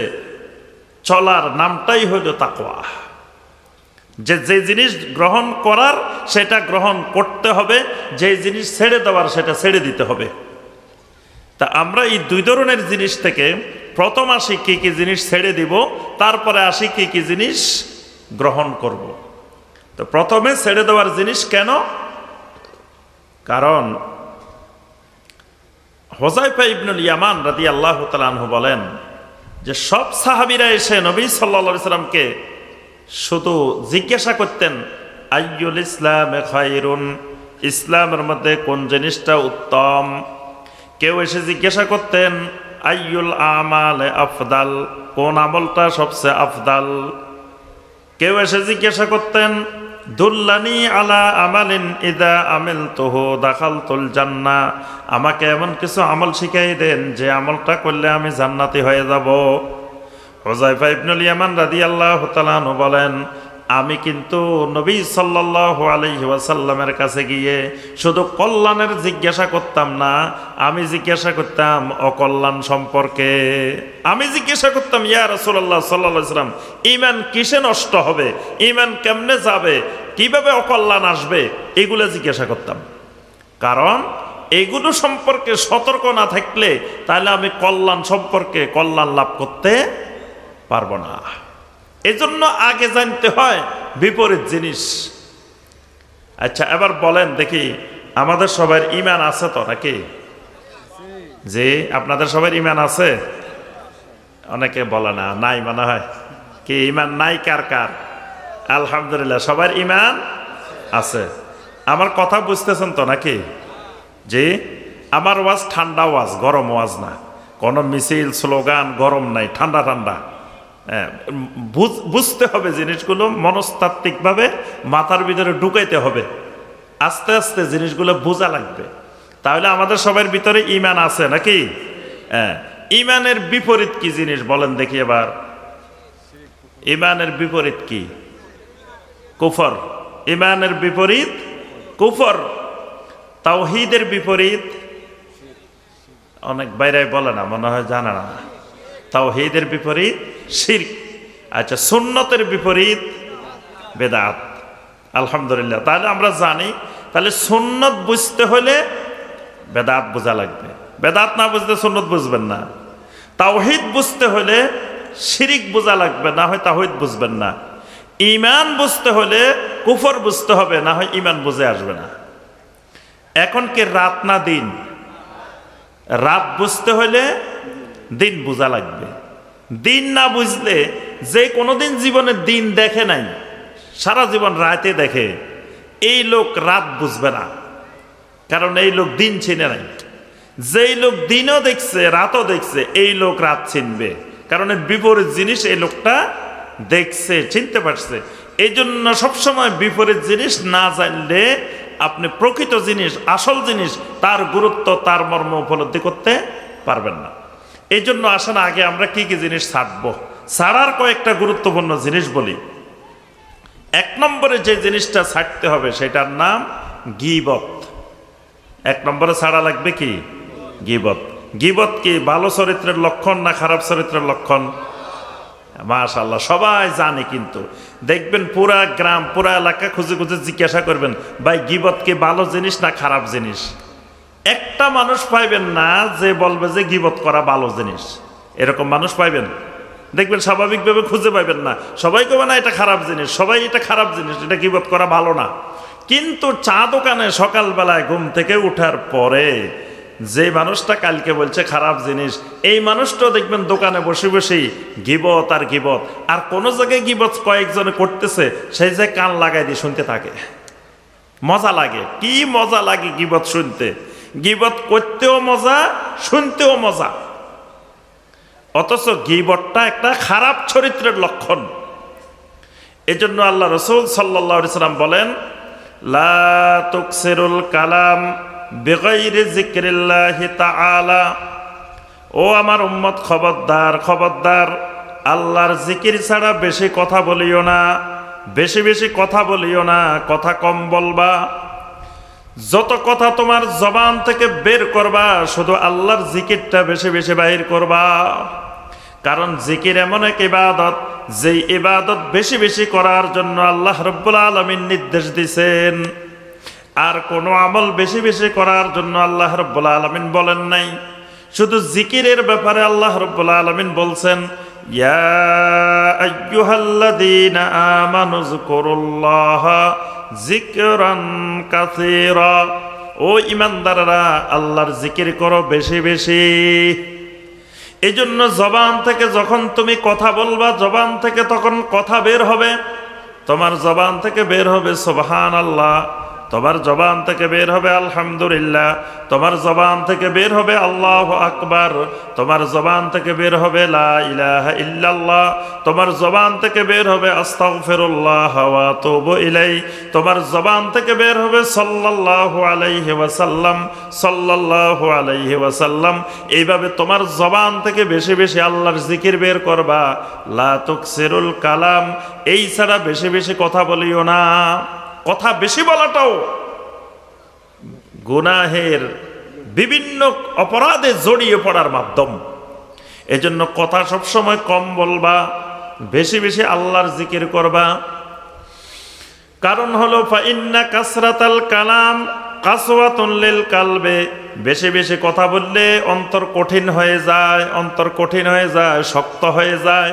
চলার নামটাই হইল তাকোয়া যে যে জিনিস গ্রহণ করার সেটা গ্রহণ করতে হবে যে জিনিস ছেড়ে দেওয়ার সেটা ছেড়ে দিতে হবে তা আমরা এই দুই ধরনের জিনিস থেকে প্রথম আসি কী কী জিনিস ছেড়ে দিব তারপরে আসি কী কী জিনিস গ্রহণ করব। তো প্রথমে ছেড়ে দেওয়ার জিনিস কেন কারণ হোজাইফা ইবনুল ইয়ামান রাদি আল্লাহ তালাহ বলেন যে সব সাহাবিরা এসে নবী সাল্লা সাল্লামকে শুধু জিজ্ঞাসা করতেন আইয়ুল ইসলাম খায়রুন ইসলামের মধ্যে কোন জিনিসটা উত্তম কেউ এসে জিজ্ঞাসা করতেন আইয়ুল আমাল আফদাল কোন আমলটা সবচেয়ে আফদাল কেউ এসে জিজ্ঞাসা করতেন দুল্লানি আলা আমালিন ইদা আমিল তোহ দাখাল তুল জান্না আমাকে এমন কিছু আমল শিখাই দেন যে আমলটা করলে আমি জান্নাতি হয়ে যাব হোজাইফা ইবনুল ইয়ামান রাদি আল্লাহ বলেন আমি কিন্তু নবী সাল্লাহ আলহি ওয়াসাল্লামের কাছে গিয়ে শুধু কল্যাণের জিজ্ঞাসা করতাম না আমি জিজ্ঞাসা করতাম অকল্যাণ সম্পর্কে আমি জিজ্ঞাসা করতাম ইয়া রসুল্লাহ সাল্লা সাল্লাম ইমান কিসে নষ্ট হবে ইমান কেমনে যাবে কিভাবে অকল্যাণ আসবে এগুলো জিজ্ঞাসা করতাম কারণ এগুলো সম্পর্কে সতর্ক না থাকলে তাহলে আমি কল্যাণ সম্পর্কে কল্যাণ লাভ করতে পারবো না এজন্য আগে জানতে হয় বিপরীত জিনিস আচ্ছা এবার বলেন দেখি আমাদের সবার ইমান আছে তো নাকি যে আপনাদের সবার ইমান আছে অনেকে বলে না নাই মনে হয় কি ইমান নাই কার কার আলহামদুলিল্লাহ সবার ইমান আছে আমার কথা বুঝতেছেন তো নাকি যে আমার ওয়াজ ঠান্ডা ওয়াজ গরম ওয়াজ না কোনো মিছিল স্লোগান গরম নাই ঠান্ডা ঠান্ডা হ্যাঁ, বুঝতে হবে জিনিসগুলো মনস্তাত্ত্বিকভাবে মাথার ভিতরে ঢুকাইতে হবে আস্তে আস্তে জিনিসগুলো বোঝা লাগবে তাহলে আমাদের সবাই ভিতরে ইমান আছে নাকি হ্যাঁ ইমানের বিপরীত কি জিনিস বলেন দেখি এবার ইমানের বিপরীত কি কুফর ইমানের বিপরীত কুফর তাওহিদের বিপরীত অনেক বাইরে বলে না মনে হয় জানে না তাওহিদের বিপরীত শির আচ্ছা সুন্নতের বিপরীত বেদাত আলহামদুলিল্লাহ তাহলে আমরা জানি তাহলে সুন্নত বুঝতে হলে বেদাত বোঝা লাগবে বেদাত না বুঝতে সুন্নত বুঝবেন না তাওহিদ বুঝতে হলে শিরিক বোঝা লাগবে না হয় তাহিদ বুঝবেন না ইমান বুঝতে হলে কুফর বুঝতে হবে না হয় ইমান বুঝে আসবে না এখন কি রাত না দিন রাত বুঝতে হলে দিন বোঝা লাগবে দিন না বুঝলে যে কোনোদিন জীবনে দিন দেখে নাই সারা জীবন রাতে দেখে এই লোক রাত বুঝবে না কারণ এই লোক দিন চিনে নাই যেই লোক দিনও দেখছে রাতও দেখছে এই লোক রাত চিনবে কারণ বিপরীত জিনিস এই লোকটা দেখছে চিনতে পারছে এই জন্য সবসময় বিপরীত জিনিস না জানলে আপনি প্রকৃত জিনিস আসল জিনিস তার গুরুত্ব তার মর্ম উপলব্ধি করতে পারবেন না এই জন্য না আগে আমরা কি কি জিনিস ছাড়বো ছাড়ার কয়েকটা গুরুত্বপূর্ণ জিনিস বলি এক নম্বরে যে জিনিসটা ছাড়তে হবে সেটার নাম গিবত এক নম্বরে ছাড়া লাগবে কি গিবত গিবত কি ভালো চরিত্রের লক্ষণ না খারাপ চরিত্রের লক্ষণ মাশাল্লাহ সবাই জানে কিন্তু দেখবেন পুরা গ্রাম পুরা এলাকা খুঁজে খুঁজে জিজ্ঞাসা করবেন ভাই গিবত কি ভালো জিনিস না খারাপ জিনিস একটা মানুষ পাইবেন না যে বলবে যে গিবত করা ভালো জিনিস এরকম মানুষ পাইবেন দেখবেন স্বাভাবিকভাবে খুঁজে পাইবেন না সবাই কবে না এটা খারাপ জিনিস সবাই এটা খারাপ জিনিস এটা গিবত করা ভালো না কিন্তু চা দোকানে সকালবেলায় ঘুম থেকে উঠার পরে যে মানুষটা কালকে বলছে খারাপ জিনিস এই মানুষটা দেখবেন দোকানে বসে বসেই গিবত আর গিবত আর কোনো জায়গায় গিবত কয়েকজনে করতেছে সেই যে কান লাগাই দিয়ে শুনতে থাকে মজা লাগে কি মজা লাগে গিবত শুনতে গিবত করতেও মজা শুনতেও মজা অথচ গিবটটা একটা খারাপ চরিত্রের লক্ষণ এই জন্য আল্লাহ রসুল সাল্লা সাল্লাম বলেন লাকসেরুল কালাম বেগৈরে জিক্রিল্লাহি তাআলা ও আমার উম্মত খবরদার খবরদার আল্লাহর জিকির ছাড়া বেশি কথা বলিও না বেশি বেশি কথা বলিও না কথা কম বলবা যত কথা তোমার জবান থেকে বের করবা শুধু আল্লাহর জিকিরটা বেশি বেশি বাহির করবা কারণ জিকির এমন এক ইবাদত যেই ইবাদত বেশি বেশি করার জন্য আল্লাহ রব্বুল আলমিন নির্দেশ দিছেন আর কোনো আমল বেশি বেশি করার জন্য আল্লাহ রব্বুল আলমিন বলেন নাই শুধু জিকিরের ব্যাপারে আল্লাহ রব্বুল আলমিন বলছেন ইয়া أيها الذين آمنوا اذكروا الله ذكرا كثيرا ও ইমানদাররা আল্লাহর জিকির করো বেশি বেশি এই জন্য জবান থেকে যখন তুমি কথা বলবা জবান থেকে তখন কথা বের হবে তোমার জবান থেকে বের হবে সোবাহান আল্লাহ তোমার জবান থেকে বের হবে আলহামদুলিল্লাহ তোমার জবান থেকে বের হবে আল্লাহ আকবার তোমার জবান থেকে বের হবে লা ইলাহা ইল্লাল্লাহ তোমার জবান থেকে বের হবে ইলাই তোমার জবান থেকে বের হবে সাল্লাহ আলাইহি ওয়াসাল্লাম সাল্লাহ আলাইহি ওয়াসাল্লাম এইভাবে তোমার জবান থেকে বেশি বেশি আল্লাহর জিকির বের করবা লা তুকসিরুল কালাম এই ছাড়া বেশি বেশি কথা বলিও না কথা বেশি বলাটাও গুনাহের বিভিন্ন অপরাধে জড়িয়ে পড়ার মাধ্যম এজন্য কথা সবসময় কম বলবা বেশি বেশি আল্লাহর জিকির করবা কারণ হলো ফাইন্না কাসরাতাল কালাম কাসওয়াতুল্লিল কালবে বেশি বেশি কথা বললে অন্তর কঠিন হয়ে যায় অন্তর কঠিন হয়ে যায় শক্ত হয়ে যায়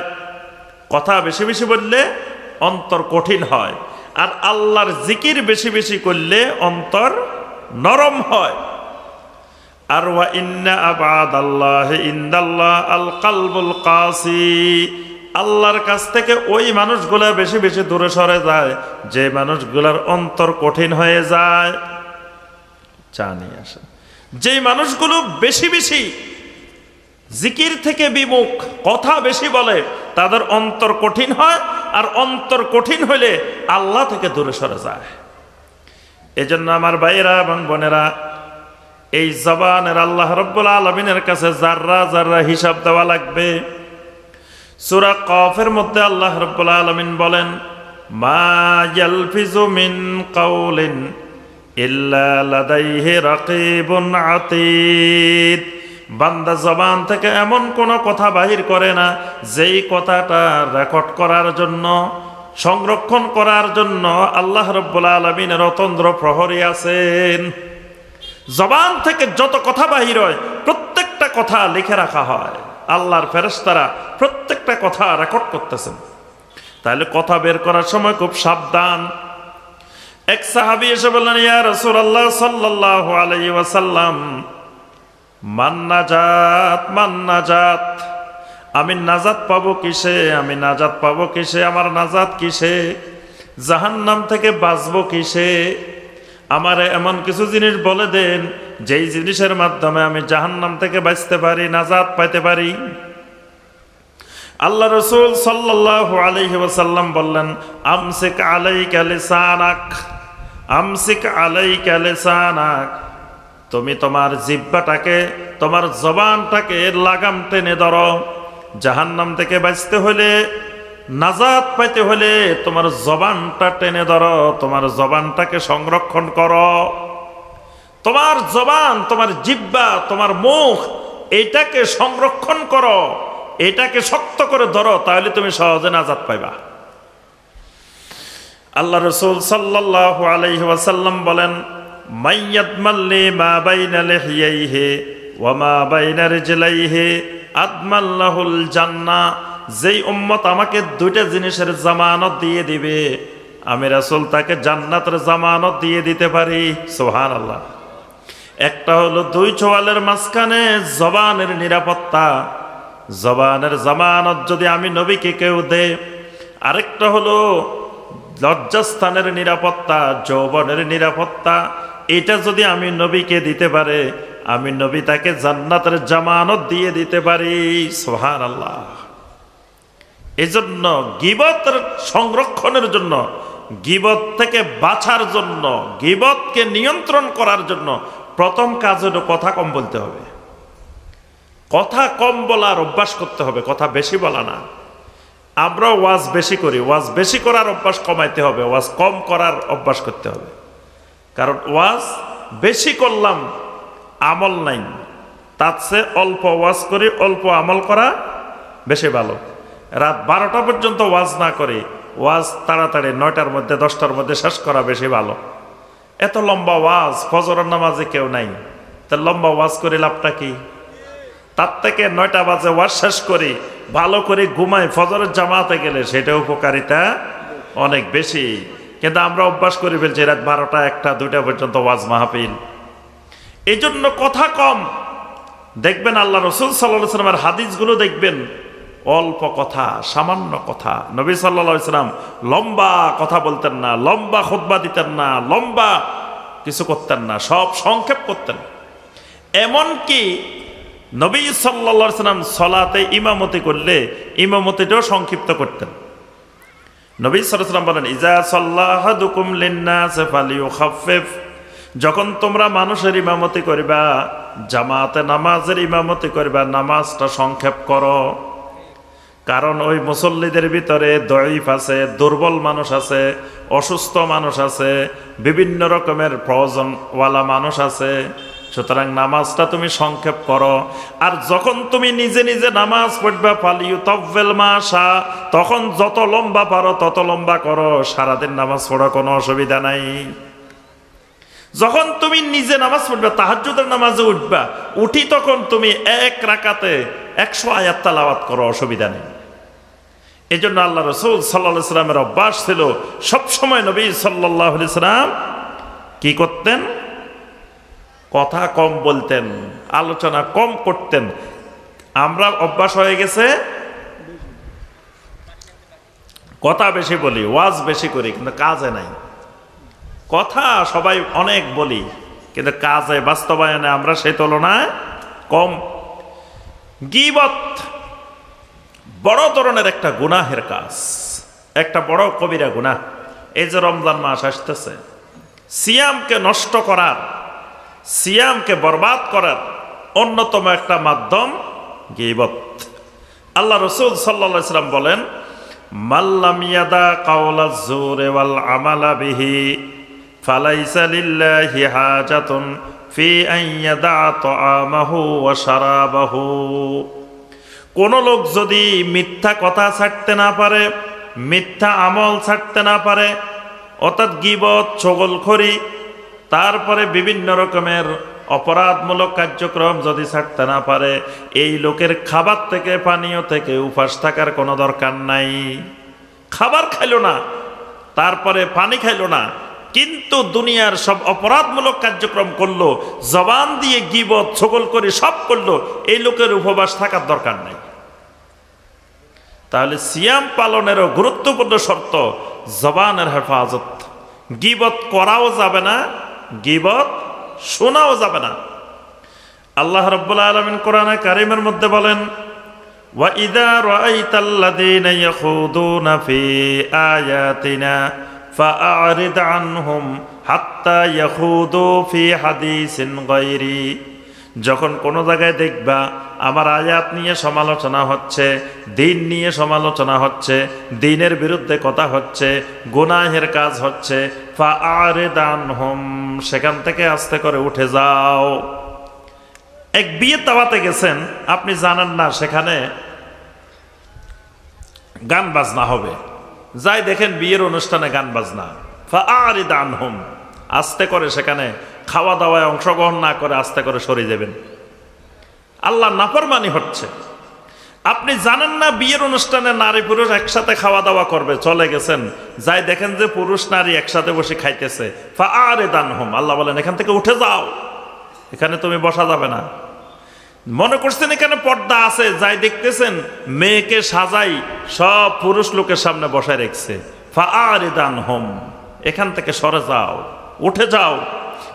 কথা বেশি বেশি বললে অন্তর কঠিন হয় আর আল্লাহর জিকির বেশি বেশি করলে অন্তর নরম হয় আর ইন্না আবাদ আল্লাহ ইন্দাল্লাহ আল কালবুল কাসি আল্লাহর কাছ থেকে ওই মানুষগুলা বেশি বেশি দূরে সরে যায় যে মানুষগুলার অন্তর কঠিন হয়ে যায় চা আসে যেই মানুষগুলো বেশি বেশি জিকির থেকে বিমুখ কথা বেশি বলে তাদের অন্তর কঠিন হয় আর অন্তর কঠিন হলে আল্লাহ থেকে দূরে সরে যায় এজন্য আমার ভাইয়েরা এবং বোনেরা এই জবানের আল্লাহ রব্বুল আলমিনের কাছে যাররা যাররা হিসাব দেওয়া লাগবে সুরা কফের মধ্যে আল্লাহ রব্বুল আলমিন বলেন মা কাউলিন বান্দা জবান থেকে এমন কোনো কথা বাহির করে না যেই কথাটা রেকর্ড করার জন্য সংরক্ষণ করার জন্য আল্লাহ রব্বুল আলমিন রতন্দ্র প্রহরী আছেন জবান থেকে যত কথা বাহির হয় প্রত্যেকটা কথা লিখে রাখা হয় আল্লাহর ফেরেস্তারা প্রত্যেকটা কথা রেকর্ড করতেছেন তাহলে কথা বের করার সময় খুব সাবধান এক সাহাবি এসে বললেন ইয়া রসুল আল্লাহ সাল্লাহ আলাই ওয়াসাল্লাম মান নাজাত মান নাজাত আমি নাজাত পাবো কিসে আমি নাজাত পাবো কিসে আমার নাজাত কিসে জাহান্নাম থেকে বাঁচবো কিসে আমার এমন কিছু জিনিস বলে দেন যেই জিনিসের মাধ্যমে আমি জাহান্নাম থেকে বাঁচতে পারি নাজাত পাইতে পারি আল্লাহ রসুল সাল্লাহ আলহি ওসাল্লাম বললেন আমসিক আলাই ক্যালে সানাক আমসিক আলাই ক্যালে সানাক তুমি তোমার জিব্বাটাকে তোমার জবানটাকে লাগাম টেনে ধরো জাহান্নাম থেকে বাঁচতে হলে নাজাত পাইতে হলে তোমার জবানটা টেনে ধরো তোমার জবানটাকে সংরক্ষণ করো তোমার জবান তোমার জিব্বা তোমার মুখ এটাকে সংরক্ষণ করো এটাকে শক্ত করে ধরো তাহলে তুমি সহজে নাজাত পাইবা আল্লাহ রসুল সাল্লাহ আলহি বলেন মাইয়াত মাল্লে মা বাইনা লেহিয়াইহে ওয়ামা বাইনা রেজেলাইহে আদমাল্লাহুল জান্না যেই উম্মত আমাকে দুইটা জিনিসের জামানত দিয়ে দিবে আমি রাসুল তাকে জান্নাতের জামানত দিয়ে দিতে পারি সোহান আল্লাহ একটা হলো দুই ছোয়ালের মাঝখানে জবানের নিরাপত্তা জবানের জামানত যদি আমি নবীকে কেউ দে আরেকটা হলো লজ্জাস্থানের নিরাপত্তা যৌবনের নিরাপত্তা এটা যদি আমি নবীকে দিতে পারে আমি নবী তাকে জান্নাতের জামানত দিয়ে দিতে পারি সোহান আল্লাহ এজন্য গিবতের সংরক্ষণের জন্য গিবত থেকে বাছার জন্য গিবতকে নিয়ন্ত্রণ করার জন্য প্রথম কাজ হলো কথা কম বলতে হবে কথা কম বলার অভ্যাস করতে হবে কথা বেশি বলা না আমরা ওয়াজ বেশি করি ওয়াজ বেশি করার অভ্যাস কমাইতে হবে ওয়াজ কম করার অভ্যাস করতে হবে কারণ ওয়াজ বেশি করলাম আমল নাই তার চেয়ে অল্প ওয়াজ করে অল্প আমল করা বেশি ভালো রাত বারোটা পর্যন্ত ওয়াজ না করে ওয়াজ তাড়াতাড়ি নয়টার মধ্যে দশটার মধ্যে শেষ করা বেশি ভালো এত লম্বা ওয়াজ ফজরের নামাজে কেউ নাই তা লম্বা ওয়াজ করে লাভটা কি তার থেকে নয়টা বাজে ওয়াজ শেষ করি ভালো করে ঘুমাই ফজরের জামাতে গেলে সেটা উপকারিতা অনেক বেশি কিন্তু আমরা অভ্যাস করে ফেলছি রাত বারোটা একটা দুইটা পর্যন্ত ওয়াজ মাহফিল এই জন্য কথা কম দেখবেন আল্লাহ রসুল সাল্লাহ সাল্লামের হাদিসগুলো দেখবেন অল্প কথা সামান্য কথা নবী সাল্লা ইসলাম লম্বা কথা বলতেন না লম্বা খোদবা দিতেন না লম্বা কিছু করতেন না সব সংক্ষেপ করতেন এমনকি নবী সাল্লাহ সাল্লাম সলাতে ইমামতি করলে ইমামতিটাও সংক্ষিপ্ত করতেন নবী সালাম বলেন ইজা সাল্লাহাদুকুম লিন্নাসে ফালিউ খাফেফ যখন তোমরা মানুষের ইমামতি করিবা জামাতে নামাজের ইমামতি করিবা নামাজটা সংক্ষেপ করো কারণ ওই মুসল্লিদের ভিতরে দয়ীফ আছে দুর্বল মানুষ আছে অসুস্থ মানুষ আছে বিভিন্ন রকমের প্রয়োজনওয়ালা মানুষ আছে সুতরাং নামাজটা তুমি সংক্ষেপ করো আর যখন তুমি নিজে নিজে নামাজ পড়বা ফালিউ তব্বেল মাসা তখন যত লম্বা পারো তত লম্বা করো সারাদিন নামাজ পড়ো কোনো অসুবিধা নাই যখন তুমি নিজে নামাজ পড়বে তাহাজুদের নামাজে উঠবা উঠি তখন তুমি এক রাকাতে একশো আয়াত্তা লাওয়াত করো অসুবিধা নেই এই জন্য আল্লাহ রসুল সাল্লা সাল্লামের অভ্যাস ছিল সবসময় নবী সাল্লাহ সাল্লাম কি করতেন কথা কম বলতেন আলোচনা কম করতেন আমরা অভ্যাস হয়ে গেছে কথা বেশি বলি ওয়াজ বেশি করি কিন্তু কাজে নাই কথা সবাই অনেক বলি কিন্তু কাজে বাস্তবায়নে আমরা সেই তুলনায় কম গিবত বড় ধরনের একটা গুনাহের কাজ একটা বড় কবিরা গুনাহ এই যে রমজান মাস আসতেছে সিয়ামকে নষ্ট করার সিয়ামকে বরবাদ করার অন্যতম একটা মাধ্যম গিবত আল্লাহ রসুল সাল্লা সাল্লাম বলেন মাল্লামিয়াদা আমালা বিহি কোন লোক যদি মিথ্যা কথা ছাড়তে না পারে মিথ্যা আমল ছাড়তে না পারে অর্থাৎ গিবত খরি তারপরে বিভিন্ন রকমের অপরাধমূলক কার্যক্রম যদি ছাড়তে না পারে এই লোকের খাবার থেকে পানীয় থেকে উপাস থাকার কোনো দরকার নাই খাবার খাইল না তারপরে পানি খাইল না কিন্তু দুনিয়ার সব অপরাধমূলক কার্যক্রম করলো জবান দিয়ে গিবত ছগল করে সব করলো এই লোকের উপবাস থাকার দরকার নাই তাহলে সিয়াম পালনেরও গুরুত্বপূর্ণ শর্ত জবানের হেফাজত গিবত করাও যাবে না গিবত শোনাও যাবে না আল্লাহ রব্বুল আলমিন কোরআনে কারিমের মধ্যে বলেন وَإِذَا رَأَيْتَ الَّذِينَ يَخُوضُونَ فِي آيَاتِنَا فَأَعْرِضْ عَنْهُمْ حَتَّى يَخُوضُوا فِي حَدِيثٍ غَيْرِهِ যখন কোনো জায়গায় দেখবা আমার আয়াত নিয়ে সমালোচনা হচ্ছে দিন নিয়ে সমালোচনা হচ্ছে দিনের বিরুদ্ধে কথা হচ্ছে গুনাহের কাজ হচ্ছে ফা আরে দান হোম সেখান থেকে আস্তে করে উঠে যাও এক বিয়ে তাওয়াতে গেছেন আপনি জানেন না সেখানে গান বাজনা হবে যাই দেখেন বিয়ের অনুষ্ঠানে গান বাজনা ফা আরে দান হোম আস্তে করে সেখানে খাওয়া দাওয়ায় অংশগ্রহণ না করে আস্তে করে সরে যাবেন আল্লাহ নাফরমানি হচ্ছে আপনি জানেন না বিয়ের অনুষ্ঠানে নারী পুরুষ একসাথে খাওয়া দাওয়া করবে চলে গেছেন যাই দেখেন যে পুরুষ নারী একসাথে বসে খাইতেছে ফা আরে দান হোম আল্লাহ বলেন এখান থেকে উঠে যাও এখানে তুমি বসা যাবে না মনে করছেন এখানে পর্দা আছে যাই দেখতেছেন মেয়েকে সাজাই সব পুরুষ লোকের সামনে বসায় রেখছে ফা আরে দান হোম এখান থেকে সরে যাও উঠে যাও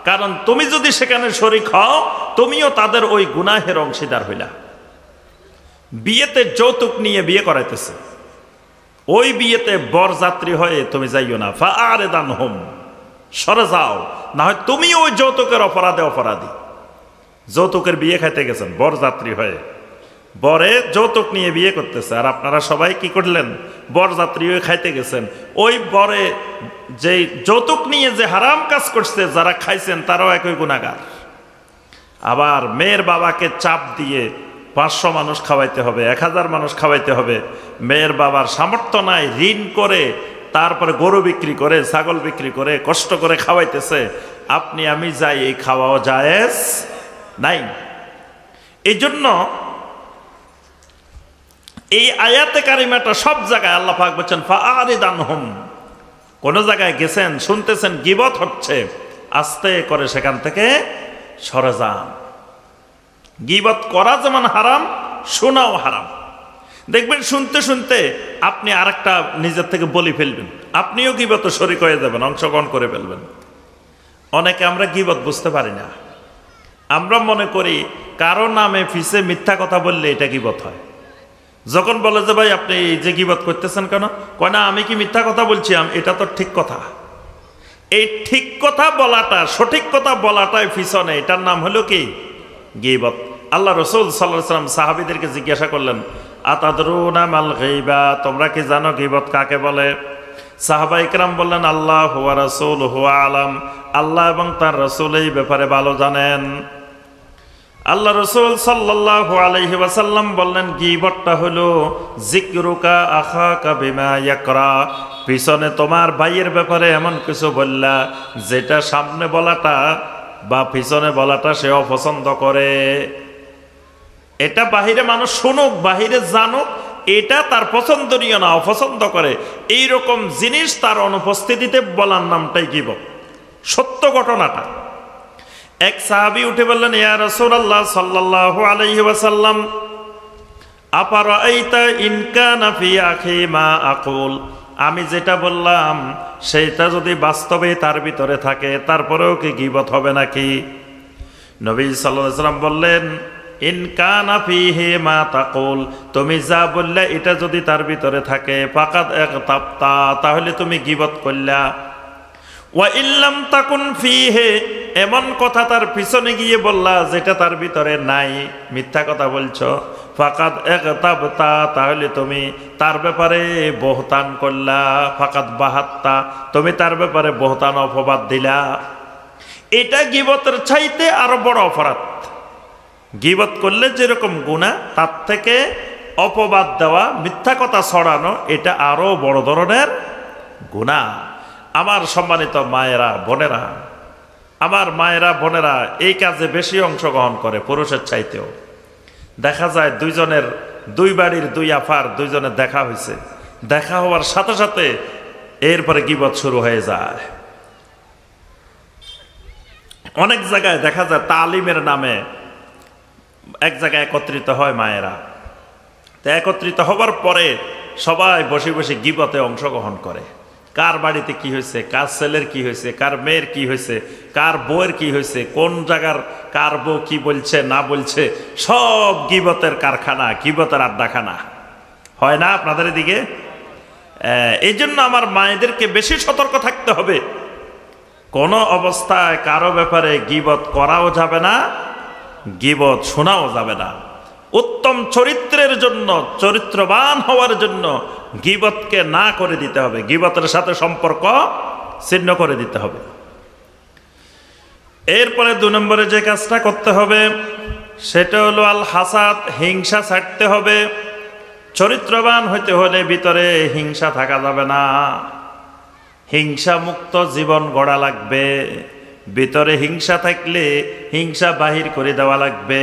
কারণ তুমি যদি সেখানে শরিক হও তুমিও তাদের ওই গুনাহের অংশীদার হইলা বিয়েতে যৌতুক নিয়ে বিয়ে করাইতেছে ওই বিয়েতে বরযাত্রী হয়ে তুমি যাইও না ফা আরে দান হোম সরে যাও না হয় তুমি ওই যৌতুকের অপরাধে অপরাধী যৌতুকের বিয়ে খাইতে গেছেন বরযাত্রী হয়ে বরে যৌতুক নিয়ে বিয়ে করতেছে আর আপনারা সবাই কি করলেন বরযাত্রী ওই খাইতে গেছেন ওই বরে যে যৌতুক নিয়ে যে হারাম কাজ করছে যারা খাইছেন তারাও একই গুণাগার আবার মেয়ের বাবাকে চাপ দিয়ে পাঁচশো মানুষ খাওয়াইতে হবে এক হাজার মানুষ খাওয়াইতে হবে মেয়ের বাবার সামর্থ্য নাই ঋণ করে তারপরে গরু বিক্রি করে ছাগল বিক্রি করে কষ্ট করে খাওয়াইতেছে আপনি আমি যাই এই খাওয়াও জায়েজ নাই এই জন্য এই আয়াতে কারিমাটা সব জায়গায় আল্লাহ পাক বলছেন দান হোম কোনো জায়গায় গেছেন শুনতেছেন গিবত হচ্ছে আস্তে করে সেখান থেকে সরে যান গিবত করা যেমন হারাম শোনাও হারাম দেখবেন শুনতে শুনতে আপনি আর একটা নিজের থেকে বলি ফেলবেন আপনিও গিবত শরিক হয়ে যাবেন অংশগ্রহণ করে ফেলবেন অনেকে আমরা গিবত বুঝতে পারি না আমরা মনে করি কারো নামে ফিসে মিথ্যা কথা বললে এটা গিবত হয় যখন বলে যে ভাই আপনি এই যে গিবত করতেছেন কেন কয় না আমি কি মিথ্যা কথা বলছি এটা তো ঠিক কথা এই ঠিক কথা বলাটা সঠিক কথা বলাটাই পিছনে এটার নাম হলো কি গিবত আল্লাহ রসুল সাল্লাহ সাল্লাম সাহাবিদেরকে জিজ্ঞাসা করলেন আতাদরুনা মাল গেইবা তোমরা কি জানো গিবত কাকে বলে সাহাবা ইকরাম বললেন আল্লাহ হুয়া রসুল হুয়া আলাম আল্লাহ এবং তার রসুল এই ব্যাপারে ভালো জানেন আল্লাহ রসুল সাল্লাহ আলহি ওয়াসাল্লাম বললেন গিবটটা হল জিকরুকা আখা কাবিমা পিছনে তোমার ভাইয়ের ব্যাপারে এমন কিছু বললা যেটা সামনে বলাটা বা পিছনে বলাটা সে অপছন্দ করে এটা বাহিরে মানুষ শুনুক বাহিরে জানুক এটা তার পছন্দনীয় না অপছন্দ করে এই রকম জিনিস তার অনুপস্থিতিতে বলার নামটাই গিব সত্য ঘটনাটা এক সাহাবি উঠে বললেন ইয়া রাসূলুল্লাহ সাল্লাল্লাহু আলাইহি ওয়াসাল্লাম আপার এইতা কানা ফি আখি মা আকুল আমি যেটা বললাম সেইটা যদি বাস্তবে তার ভিতরে থাকে তারপরেও কি গিবত হবে নাকি নবী সাল্লাম বললেন ইনকানা ফিহে মা তাকুল তুমি যা বললে এটা যদি তার ভিতরে থাকে পাকাত এক তাপ্তা তাহলে তুমি গিবত করলা ওয়া ইল্লাম তাকুন ফিহে এমন কথা তার পিছনে গিয়ে বললা যেটা তার ভিতরে নাই মিথ্যা কথা বলছো ফাকাত একতাবতা তাহলে তুমি তার ব্যাপারে বহতান করলা ফাকাত বাহাত্তা তুমি তার ব্যাপারে বহতান অপবাদ দিলা এটা গিবতের চাইতে আরো বড় অপরাধ গিবত করলে যেরকম গুণা তার থেকে অপবাদ দেওয়া মিথ্যা কথা ছড়ানো এটা আরো বড় ধরনের গুণা আমার সম্মানিত মায়েরা বোনেরা আমার মায়েরা বোনেরা এই কাজে বেশি অংশগ্রহণ করে পুরুষের চাইতেও দেখা যায় দুইজনের দুই বাড়ির দুই আফার দুইজনে দেখা হয়েছে দেখা হওয়ার সাথে সাথে এরপরে গিবত শুরু হয়ে যায় অনেক জায়গায় দেখা যায় তালিমের নামে এক জায়গায় একত্রিত হয় মায়েরা তো একত্রিত হবার পরে সবাই বসে বসে গিবতে অংশগ্রহণ করে কার বাড়িতে কি হয়েছে কার ছেলের কি হয়েছে কার মেয়ের কি হয়েছে কার বউয়ের কি হয়েছে কোন জায়গার কার বউ কি বলছে না বলছে সব গিবতের কারখানা গিবতের আড্ডাখানা হয় না আপনাদের এদিকে এই জন্য আমার মায়েদেরকে বেশি সতর্ক থাকতে হবে কোন অবস্থায় কারো ব্যাপারে গিবত করাও যাবে না গিবত শোনাও যাবে না উত্তম চরিত্রের জন্য চরিত্রবান হওয়ার জন্য গিবতকে না করে দিতে হবে গিবতের সাথে সম্পর্ক ছিন্ন করে দিতে হবে এরপরে দু নম্বরে যে কাজটা করতে হবে সেটা হলো আল হাসাত হিংসা ছাড়তে হবে চরিত্রবান হইতে হলে ভিতরে হিংসা থাকা যাবে না হিংসা মুক্ত জীবন গড়া লাগবে ভিতরে হিংসা থাকলে হিংসা বাহির করে দেওয়া লাগবে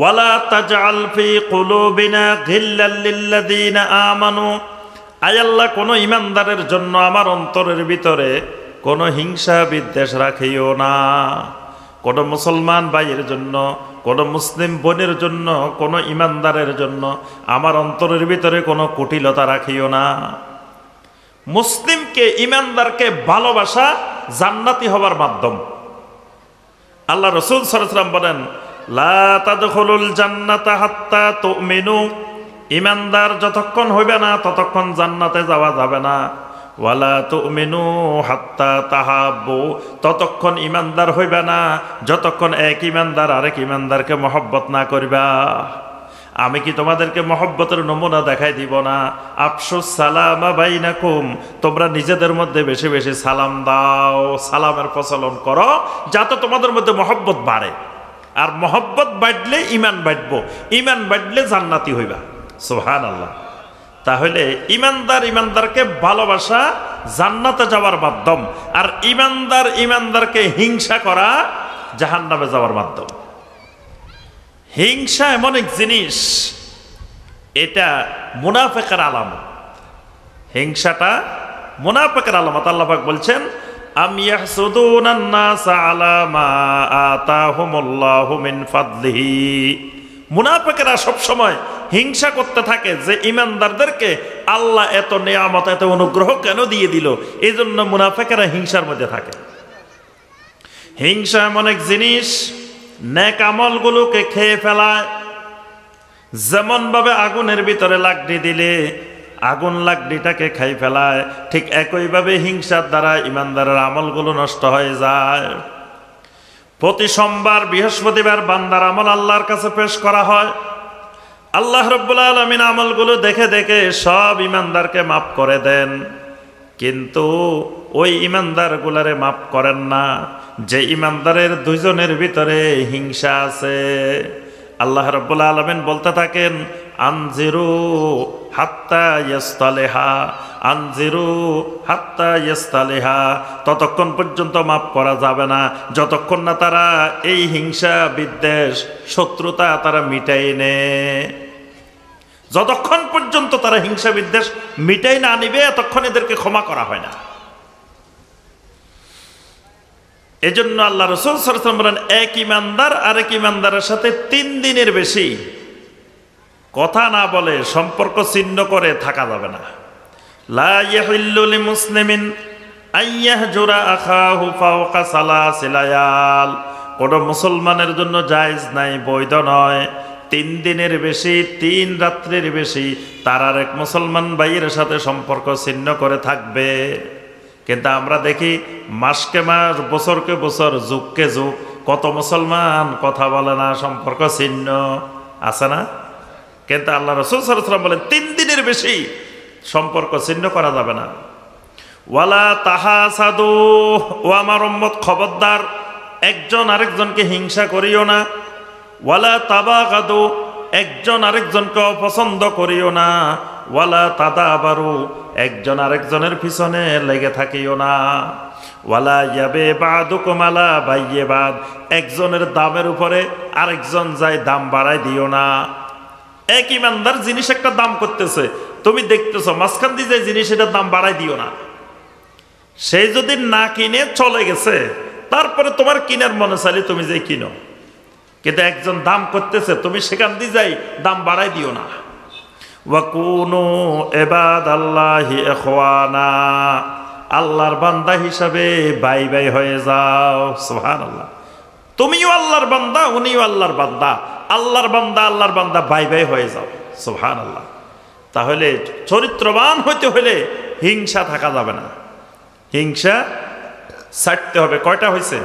ওয়ালা তাজআল ফি কুলুবিনা ঘিল্লাল লিল্লাযীনা আমানু আয়াল্লাহ কোনো ইমানদারের জন্য আমার অন্তরের ভিতরে কোনো হিংসা বিদ্বেষ রাখিও না কোনো মুসলমান ভাইয়ের জন্য কোনো মুসলিম বোনের জন্য কোন ইমানদারের জন্য আমার অন্তরের ভিতরে কোনো কুটিলতা রাখিও না মুসলিমকে ইমানদারকে ভালোবাসা জান্নাতি হবার মাধ্যম আল্লাহ রসুল সরসলাম বলেন ইমানদার যতক্ষণ হইবে না ততক্ষণ জান্নাতে যাওয়া যাবে না ওয়ালা তো মেনু হাত্তা তাহাবো ততক্ষণ ইমানদার হইবে না যতক্ষণ এক ইমানদার আরেক ইমানদারকে মহব্বত না করিবা আমি কি তোমাদেরকে মহব্বতের নমুনা দেখাই দিব না আফসোস সালামা কুম তোমরা নিজেদের মধ্যে বেশি বেশি সালাম দাও সালামের প্রচলন করো যাতে তোমাদের মধ্যে মহব্বত বাড়ে আর মহব্বত বাড়লে ইমান বাড়ব ইমান বাড়লে জান্নাতি হইবা সোহান আল্লাহ তাহলে ইমানদার ইমানদারকে ভালোবাসা জান্নাতে যাওয়ার মাধ্যম আর ইমানদার ইমানদারকে হিংসা করা জাহান নামে যাওয়ার মাধ্যম হিংসা এমন এক জিনিস এটা মুনাফেকের আলামত হিংসাটা মুনাফেকের আলামত আল্লাহাক বলছেন মুনাফেকেরা ইয়াহসুদুনান ফাদলিহি সব সময় হিংসা করতে থাকে যে ইমানদারদেরকে আল্লাহ এত নিয়ামত এত অনুগ্রহ কেন দিয়ে দিল এই জন্য মুনাফেকেরা হিংসার মধ্যে থাকে হিংসা এমন এক জিনিস ন্যাক আমলগুলোকে খেয়ে ফেলায় যেমনভাবে আগুনের ভিতরে লাগনি দিলে আগুন লাগলিটাকে খাই ফেলায় ঠিক একইভাবে হিংসার দ্বারা ইমানদারের আমলগুলো নষ্ট হয়ে যায় প্রতি সোমবার বৃহস্পতিবার বান্দার আমল আল্লাহর কাছে পেশ করা হয় আল্লাহ রব্বুল আলমিন আমলগুলো দেখে দেখে সব ইমানদারকে মাফ করে দেন কিন্তু ওই ইমানদারগুলারে মাফ করেন না যে ইমানদারের দুজনের ভিতরে হিংসা আছে আল্লাহ রব্বুল আলমিন বলতে থাকেন আনজিরু হাত্তা আনজিরু হাত্তা ততক্ষণ পর্যন্ত মাপ করা যাবে না যতক্ষণ না তারা এই হিংসা বিদ্বেষ শত্রুতা তারা মিটাই নে যতক্ষণ পর্যন্ত তারা হিংসা বিদ্বেষ মিটাই না নিবে এতক্ষণ এদেরকে ক্ষমা করা হয় না এজন্য আল্লাহ রসুল সরসম বলেন এক ইমানদার আরেক ইমানদারের সাথে তিন দিনের বেশি কথা না বলে সম্পর্ক ছিন্ন করে থাকা যাবে না লাহিল্লি মুসলিমিন আইয়াহ জোরা আখাহু ফাওকা সালা সিলায়াল কোনো মুসলমানের জন্য জায়জ নাই বৈধ নয় তিন দিনের বেশি তিন রাত্রির বেশি তার আর এক মুসলমান ভাইয়ের সাথে সম্পর্ক ছিন্ন করে থাকবে কিন্তু আমরা দেখি মাসকে মাস বছরকে বছর যুগকে যুগ কত মুসলমান কথা বলে না সম্পর্ক ছিন্ন আছে না কিন্তু আল্লাহ রসুল সাল্লাম বলেন তিন দিনের বেশি সম্পর্ক ছিন্ন করা যাবে না ওয়ালা তাহা সাদু ও আমার অম্মত খবরদার একজন আরেকজনকে হিংসা করিও না ওয়ালা তাবা কাদু একজন আরেকজনকে অপছন্দ করিও না ওয়ালা তাদা আবারও একজন আরেকজনের পিছনে লেগে থাকিও না ওয়ালা ইয়াবে কমালা বাইয়ে বাদ একজনের দামের উপরে আরেকজন যায় দাম বাড়ায় দিও না এক ইমানদার জিনিস একটা দাম করতেছে তুমি দেখতেছ মাঝখান দিয়ে যে জিনিস এটার দাম বাড়াই দিও না সে যদি না কিনে চলে গেছে তারপরে তোমার কিনার মনে চাইলে তুমি যে কিনো কিন্তু একজন দাম করতেছে তুমি সেখান দিয়ে যাই দাম বাড়াই দিও না আল্লাহর বান্দা হিসাবে বাই বাই হয়ে যাও আল্লাহ তুমিও আল্লাহর বান্দা উনিও আল্লাহর বান্দা আল্লাহর বান্দা আল্লাহর বান্দা বাই বাই হয়ে যাও সোহান আল্লাহ তাহলে চরিত্রবান হইতে হলে হিংসা থাকা যাবে না হিংসা ছাড়তে হবে কয়টা হয়েছে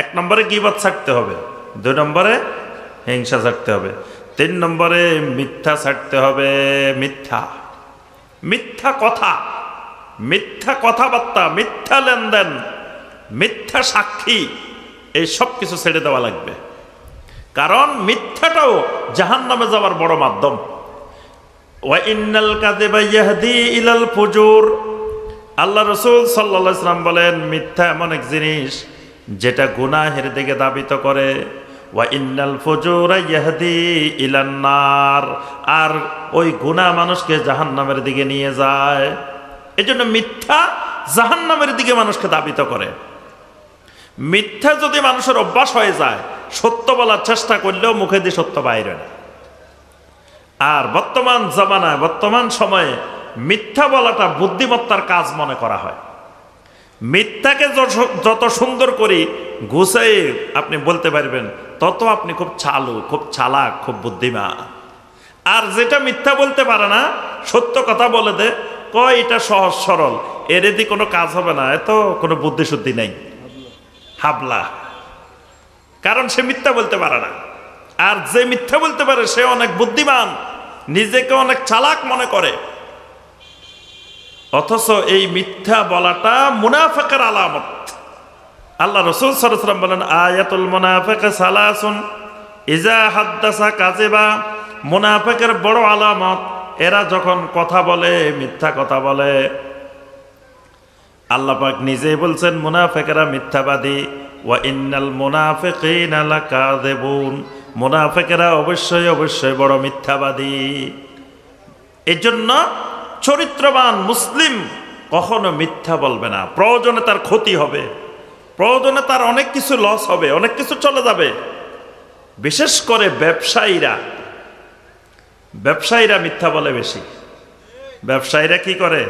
এক নম্বরে গিবাদ ছাড়তে হবে দুই নম্বরে হিংসা ছাড়তে হবে তিন নম্বরে মিথ্যা ছাড়তে হবে মিথ্যা মিথ্যা কথা মিথ্যা কথাবার্তা মিথ্যা লেনদেন মিথ্যা সাক্ষী এই সব কিছু ছেড়ে দেওয়া লাগবে কারণ মিথ্যাটাও জাহান নামে যাওয়ার বড় মাধ্যম আল্লাহ রসুল সাল্লাম বলেন মিথ্যা এমন এক জিনিস যেটা গুনাহের দিকে দাবিত করে আর ওই গুনা মানুষকে জাহান নামের দিকে নিয়ে যায় এই জন্য মিথ্যা জাহান নামের দিকে মানুষকে দাবিত করে মিথ্যা যদি মানুষের অভ্যাস হয়ে যায় সত্য বলার চেষ্টা করলেও মুখে দিয়ে সত্য বাইরে না আর বর্তমান জমানায় বর্তমান সময়ে মিথ্যা বলাটা বুদ্ধিমত্তার কাজ মনে করা হয় মিথ্যাকে যত সুন্দর করি গুছাই আপনি বলতে পারবেন তত আপনি খুব চালু খুব চালাক খুব বুদ্ধিমান আর যেটা মিথ্যা বলতে পারে না সত্য কথা বলে দে কয় এটা সহজ সরল এর এদি কোনো কাজ হবে না এত কোনো বুদ্ধিশুদ্ধি নেই হাবলা কারণ সে মিথ্যা বলতে পারে না আর যে মিথ্যা বলতে পারে সে অনেক বুদ্ধিমান নিজেকে অনেক চালাক মনে করে অথচ এই মিথ্যা বলাটা মুনাফেকের আলামত আল্লাহ রসুল সরসলাম বলেন আয়াতুল মুনাফেকে সালাসুন ইজা হাদ্দাসা কাজেবা মুনাফেকের বড় আলামত এরা যখন কথা বলে মিথ্যা কথা বলে আল্লাপাক নিজেই বলছেন মুনাফেকেরা মিথ্যাবাদী ওয়া ইন্নাল নালাকা দেবুন মুনাফেকেরা অবশ্যই অবশ্যই বড় মিথ্যাবাদী এজন্য চরিত্রবান মুসলিম কখনো মিথ্যা বলবে না প্রয়োজনে তার ক্ষতি হবে প্রয়োজনে তার অনেক কিছু লস হবে অনেক কিছু চলে যাবে বিশেষ করে ব্যবসায়ীরা ব্যবসায়ীরা মিথ্যা বলে বেশি ব্যবসায়ীরা কি করে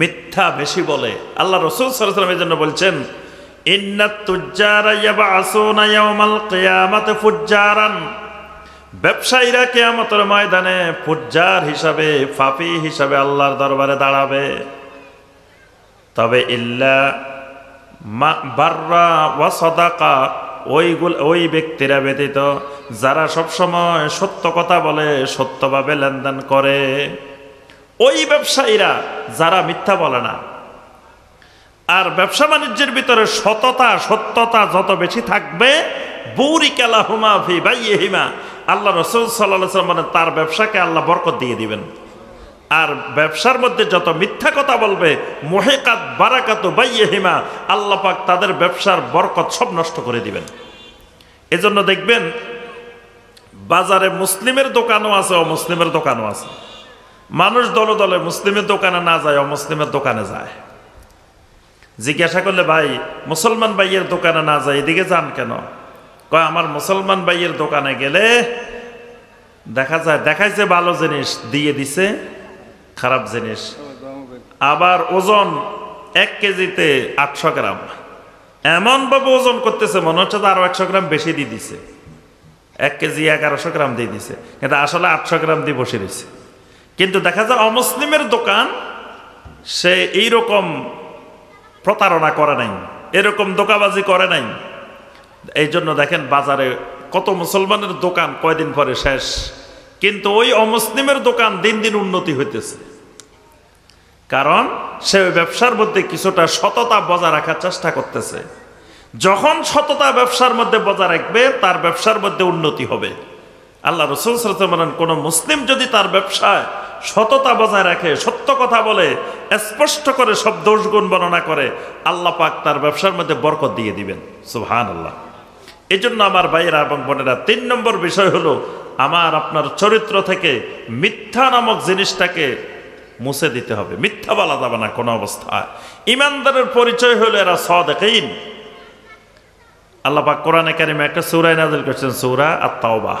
মিথ্যা বেশি বলে আল্লাহ রসুল সাল্লামের জন্য বলছেন ব্যবসায়ীরা কেয়ামতের ময়দানে ফুজ্জার হিসাবে ফাফি হিসাবে আল্লাহর দরবারে দাঁড়াবে তবে ইল্লা বাররা ওয়া সদাকা ওইগুলো ওই ব্যক্তিরা ব্যতীত যারা সবসময় সত্য কথা বলে সত্যভাবে লেনদেন করে ওই ব্যবসায়ীরা যারা মিথ্যা বলে না আর ব্যবসা বাণিজ্যের ভিতরে সততা সত্যতা যত বেশি থাকবে বৌরিকালা হুমা ফি বাইয়ে হিমা আল্লাহ রসুল সাল্লাহ মানে তার ব্যবসাকে আল্লাহ বরকত দিয়ে দিবেন আর ব্যবসার মধ্যে যত মিথ্যা কথা বলবে মোহেকাত বারাকাত বাইয়ে হিমা আল্লাপাক তাদের ব্যবসার বরকত সব নষ্ট করে দিবেন এজন্য দেখবেন বাজারে মুসলিমের দোকানও আছে অমুসলিমের দোকানও আছে মানুষ দলে দলে মুসলিমের দোকানে না যায় অমুসলিমের দোকানে যায় জিজ্ঞাসা করলে ভাই মুসলমান ভাইয়ের দোকানে না যায় এদিকে যান কেন কয় আমার মুসলমান ভাইয়ের দোকানে গেলে দেখা যায় দেখাইছে ভালো জিনিস দিয়ে দিছে খারাপ জিনিস আবার ওজন এক কেজিতে আটশো গ্রাম এমনভাবে ওজন করতেছে মনে হচ্ছে তো আরও একশো গ্রাম বেশি দিয়ে দিছে এক কেজি এগারোশো গ্রাম দিয়ে দিছে কিন্তু আসলে আটশো গ্রাম দিয়ে বসে রয়েছে কিন্তু দেখা যায় অমুসলিমের দোকান সে এইরকম প্রতারণা করে নাই এরকম দোকাবাজি করে নাই এই জন্য দেখেন বাজারে কত মুসলমানের দোকান কয়দিন পরে শেষ কিন্তু ওই অমুসলিমের দোকান দিন দিন উন্নতি হইতেছে কারণ সে ব্যবসার মধ্যে কিছুটা সততা বজায় রাখার চেষ্টা করতেছে যখন সততা ব্যবসার মধ্যে বজায় রাখবে তার ব্যবসার মধ্যে উন্নতি হবে আল্লাহ রসুল সাল্লাম বলেন কোন মুসলিম যদি তার ব্যবসায় সততা বজায় রাখে সত্য কথা বলে স্পষ্ট করে সব দোষগুণ বর্ণনা করে আল্লাহ পাক তার ব্যবসার মধ্যে বরকত দিয়ে দিবেন সুহান আল্লাহ এই জন্য আমার ভাইয়েরা এবং বোনেরা তিন নম্বর বিষয় হলো আমার আপনার চরিত্র থেকে মিথ্যা নামক জিনিসটাকে মুছে দিতে হবে মিথ্যা বলা যাবে না কোনো অবস্থায় ইমানদারের পরিচয় হলো এরা সদেকেইন আল্লাহ পাক কোরআনে কারিমে একটা সৌরাই নাজিল করছেন সৌরা আত্মাওবাহ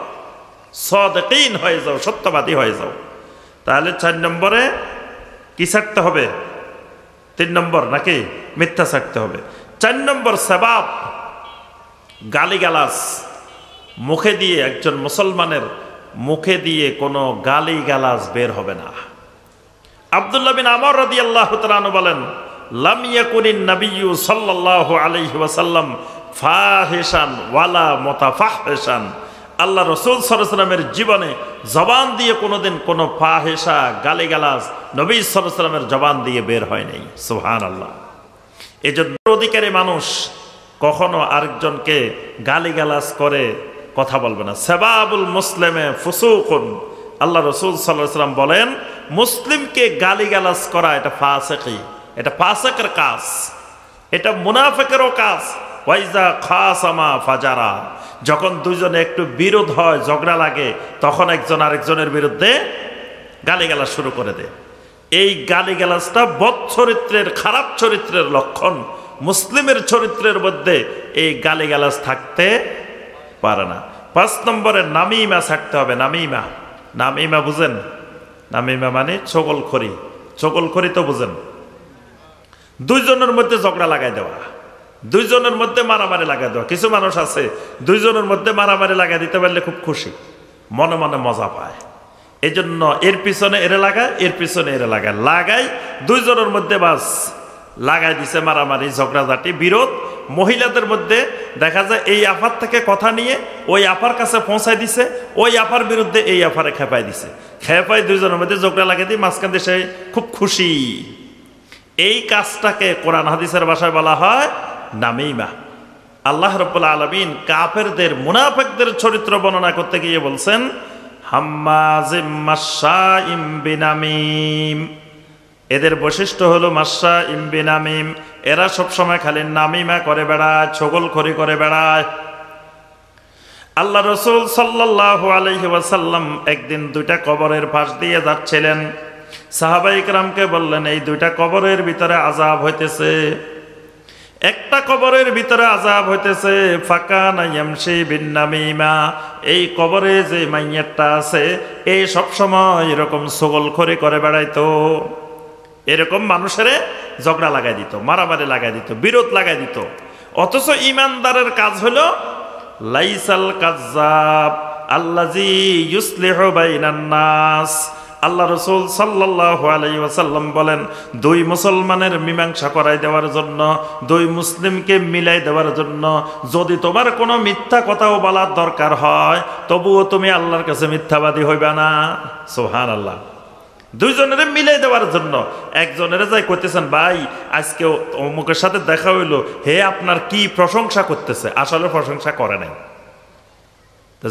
সদকিন হয়ে যাও সত্যবাদী হয়ে যাও তাহলে চার নম্বরে কি ছাড়তে হবে তিন নম্বর নাকি মিথ্যা ছাড়তে হবে চার নম্বর সেবাব গালিগালাস মুখে দিয়ে একজন মুসলমানের মুখে দিয়ে কোনো গালিগালাস বের হবে না আবদুল্লা বিন আমর রদি আল্লাহ তালু বলেন লামিয়াকুনিন নবীয় সাল্লাহ আলহি ওয়াসাল্লাম হেসান ওয়ালা হেসান আল্লাহ রসুল সরসলামের জীবনে জবান দিয়ে কোনোদিন কোনো ফাহেসা গালিগালাজ নবী সরসলামের জবান দিয়ে বের হয় নাই সোহান আল্লাহ এই জন্য অধিকারী মানুষ কখনো আরেকজনকে গালিগালাজ করে কথা বলবে না সেবাবুল মুসলিমে ফুসুকুন আল্লাহ রসুল সাল্লাম বলেন মুসলিমকে গালিগালাজ করা এটা ফাঁসেকি এটা ফাঁসেকের কাজ এটা মুনাফেকেরও কাজ ওয়াইজা খাসামা ফাজারা যখন দুজনে একটু বিরোধ হয় ঝগড়া লাগে তখন একজন আরেকজনের বিরুদ্ধে গালিগালাজ শুরু করে দেয় এই গালিগালাজটা বদ চরিত্রের খারাপ চরিত্রের লক্ষণ মুসলিমের চরিত্রের মধ্যে এই গালিগালাজ থাকতে পারে না পাঁচ নম্বরে নামিমা থাকতে হবে নামিমা নামিমা বুঝেন নামিমা মানে ছগলখড়ি খড়ি তো বুঝেন দুইজনের মধ্যে ঝগড়া লাগাই দেওয়া দুইজনের মধ্যে মারামারি লাগা দেওয়া কিছু মানুষ আছে দুইজনের মধ্যে মারামারি লাগা দিতে পারলে খুব খুশি মনে মনে মজা পায় এই জন্য এর পিছনে এরে লাগায় এর পিছনে এরে লাগায় লাগাই দুইজনের মধ্যে বাস লাগাই দিছে মারামারি ঝগড়াঝাটি বিরোধ মহিলাদের মধ্যে দেখা যায় এই আফার থেকে কথা নিয়ে ওই আফার কাছে পৌঁছায় দিছে ওই আফার বিরুদ্ধে এই আফারে খেপাই দিছে খেপাই দুইজনের মধ্যে ঝগড়া লাগিয়ে দিই মাঝখান দেশে খুব খুশি এই কাজটাকে কোরআন হাদিসের বাসায় বলা হয় নামিমা আল্লাহ রব্লা আলমিন কাফেরদের মুনাফেকদের চরিত্র বর্ণনা করতে গিয়ে বলছেন এদের বৈশিষ্ট্য হলো মাসা ইমবিনামিম এরা সবসময় খালি নামিমা করে বেড়ায় ছগল খড়ি করে বেড়ায় আল্লাহ রসুল সাল্লাহ আলহি ওয়াসাল্লাম একদিন দুইটা কবরের পাশ দিয়ে যাচ্ছিলেন সাহাবাইকরামকে বললেন এই দুইটা কবরের ভিতরে আজাব হইতেছে একটা কবরের ভিতরে আজাব হইতেছে ফাঁকা নাইয়ামসি বিন্নামিমা এই কবরে যে মাইয়ারটা আছে এই সবসময় এরকম সবল করে করে বেড়াইতো এরকম মানুষেরে ঝগড়া লাগাই দিত মারামারি লাগাই দিত বিরোধ লাগাই দিত অথচ ইমানদারের কাজ হল লাইসাল কাজাব আল্লাজি ইউসলেহ বাইনান্নাস নাস আল্লাহ রসুল সাল্লাহ ওয়াসাল্লাম বলেন দুই মুসলমানের মীমাংসা করাই দেওয়ার জন্য দুই মুসলিমকে মিলাই দেওয়ার জন্য যদি তোমার কোনো মিথ্যা কথাও বলার দরকার হয় তবুও তুমি আল্লাহর কাছে মিথ্যাবাদী হইবে না সোহান আল্লাহ দুইজনের মিলাই দেওয়ার জন্য একজনের যাই করতেছেন ভাই আজকে অমুকের সাথে দেখা হইলো হে আপনার কি প্রশংসা করতেছে আসলে প্রশংসা করে নাই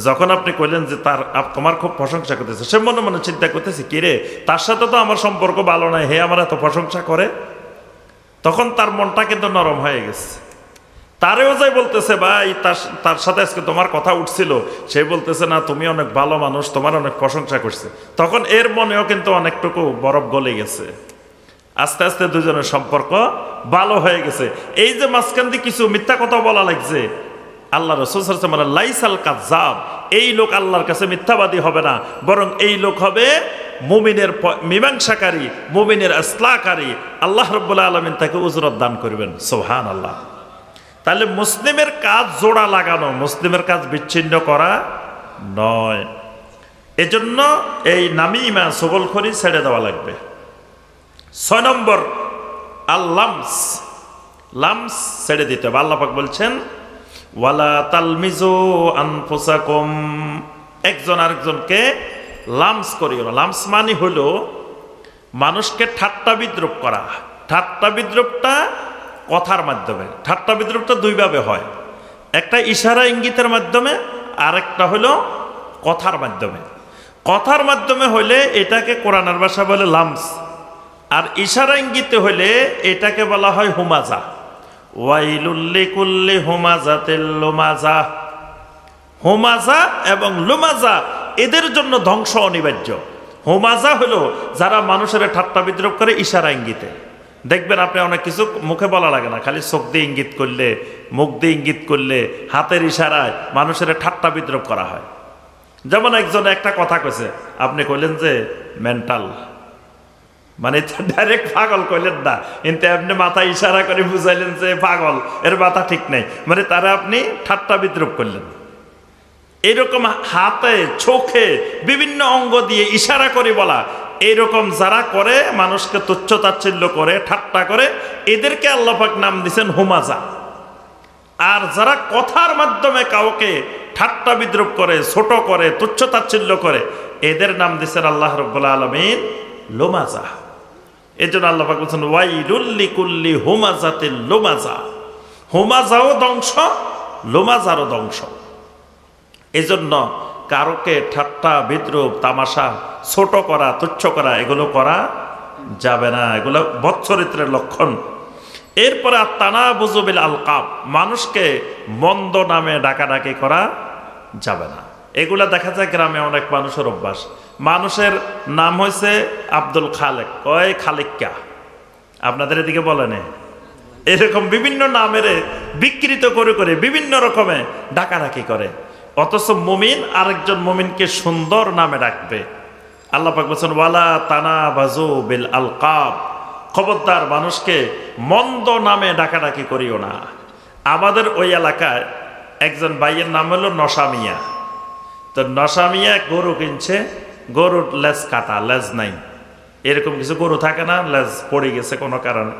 যখন আপনি কইলেন যে তার তোমার খুব প্রশংসা করতেছে সে মনে মনে চিন্তা করতেছে কিরে তার সাথে তো আমার সম্পর্ক ভালো নাই হে আমার এত প্রশংসা করে তখন তার মনটা কিন্তু নরম হয়ে গেছে তারেও যাই বলতেছে ভাই তার তার সাথে আজকে তোমার কথা উঠছিল সে বলতেছে না তুমি অনেক ভালো মানুষ তোমার অনেক প্রশংসা করছে তখন এর মনেও কিন্তু অনেকটুকু বরফ গলে গেছে আস্তে আস্তে দুজনের সম্পর্ক ভালো হয়ে গেছে এই যে মাঝখান দিয়ে কিছু মিথ্যা কথা বলা লাগছে আল্লাহ রসুলাম লাইসাল কাজাব এই লোক আল্লাহর কাছে মিথ্যাবাদী হবে না বরং এই লোক হবে মুমিনের মীমাংসাকারী মুমিনের আসলাকারী আল্লাহ রব্বুল্লাহ আলমিন তাকে উজরত দান করবেন সোহান আল্লাহ তাহলে মুসলিমের কাজ জোড়া লাগানো মুসলিমের কাজ বিচ্ছিন্ন করা নয় এজন্য এই সবল খরি ছেড়ে দেওয়া লাগবে ছয় নম্বর আল্লামস লামস ছেড়ে দিতে হবে আল্লাপাক বলছেন ওয়ালা তালমিজো একজন আরেকজনকে লামস করিও না লামস মানে হলো মানুষকে ঠাট্টা বিদ্রুপ করা ঠাট্টা বিদ্রুপটা কথার মাধ্যমে ঠাট্টা বিদ্রুপটা দুইভাবে হয় একটা ইশারা ইঙ্গিতের মাধ্যমে আরেকটা হলো কথার মাধ্যমে কথার মাধ্যমে হলে এটাকে কোরআনার ভাষা বলে লামস আর ইশারা ইঙ্গিতে হলে এটাকে বলা হয় হুমাজা ওয়াইলুল্লি কুল্লি হোমাজা তেল্লোমাজা হোমাজা এবং লোমাজা এদের জন্য ধ্বংস অনিবার্য হোমাজা হলো যারা মানুষের ঠাট্টা বিদ্রোপ করে ইশারা ইঙ্গিতে দেখবেন আপনি অনেক কিছু মুখে বলা লাগে না খালি চোখ দিয়ে ইঙ্গিত করলে মুখ দিয়ে ইঙ্গিত করলে হাতের ইশারায় মানুষের ঠাট্টা বিদ্রোপ করা হয় যেমন একজন একটা কথা কইছে আপনি কইলেন যে মেন্টাল মানে ডাইরেক্ট পাগল কইলেন না কিন্তু আপনি মাথা ইশারা করে বুঝাইলেন যে পাগল এর মাথা ঠিক নাই মানে তারা আপনি ঠাট্টা বিদ্রুপ করলেন এরকম হাতে চোখে বিভিন্ন অঙ্গ দিয়ে ইশারা করে বলা এইরকম যারা করে মানুষকে তুচ্ছ তাচ্ছিল্য করে ঠাট্টা করে এদেরকে আল্লাপাক নাম দিচ্ছেন হুমাজা আর যারা কথার মাধ্যমে কাউকে ঠাট্টা বিদ্রুপ করে ছোট করে তুচ্ছ তাচ্ছিল্য করে এদের নাম দিচ্ছেন আল্লাহ রব্বুল্লা আলমিন লোমাজা এজন্য জন্য পাক বলছেন ওয়াইলুল্লি কুল্লি হোমাজাতে লোমাজা হোমাজাও ধ্বংস লোমাজারও ধ্বংস এজন্য কারোকে ঠাট্টা বিদ্রুপ তামাশা ছোট করা তুচ্ছ করা এগুলো করা যাবে না এগুলো বৎসরিত্রের লক্ষণ এরপরে তানা বুজুবিল আলকাপ মানুষকে মন্দ নামে ডাকাডাকি করা যাবে না এগুলা দেখা যায় গ্রামে অনেক মানুষের অভ্যাস মানুষের নাম হয়েছে আব্দুল খালেক কয় খালেক্কা আপনাদের এদিকে বলেন এরকম বিভিন্ন নামের বিকৃত করে করে বিভিন্ন রকমে ডাকাডাকি করে অথচ মুমিন আরেকজন মুমিনকে সুন্দর নামে ডাকবে আল্লাহ পাক বলছেন ওয়ালা তানা বাজু বিল কাব খবরদার মানুষকে মন্দ নামে ডাকাডাকি করিও না আমাদের ওই এলাকায় একজন ভাইয়ের নাম হলো নশামিয়া তো নশামিয়া গরু কিনছে গরুর লেজ কাটা লেজ নাই এরকম কিছু গরু থাকে না লেজ পড়ে গেছে কোনো কারণে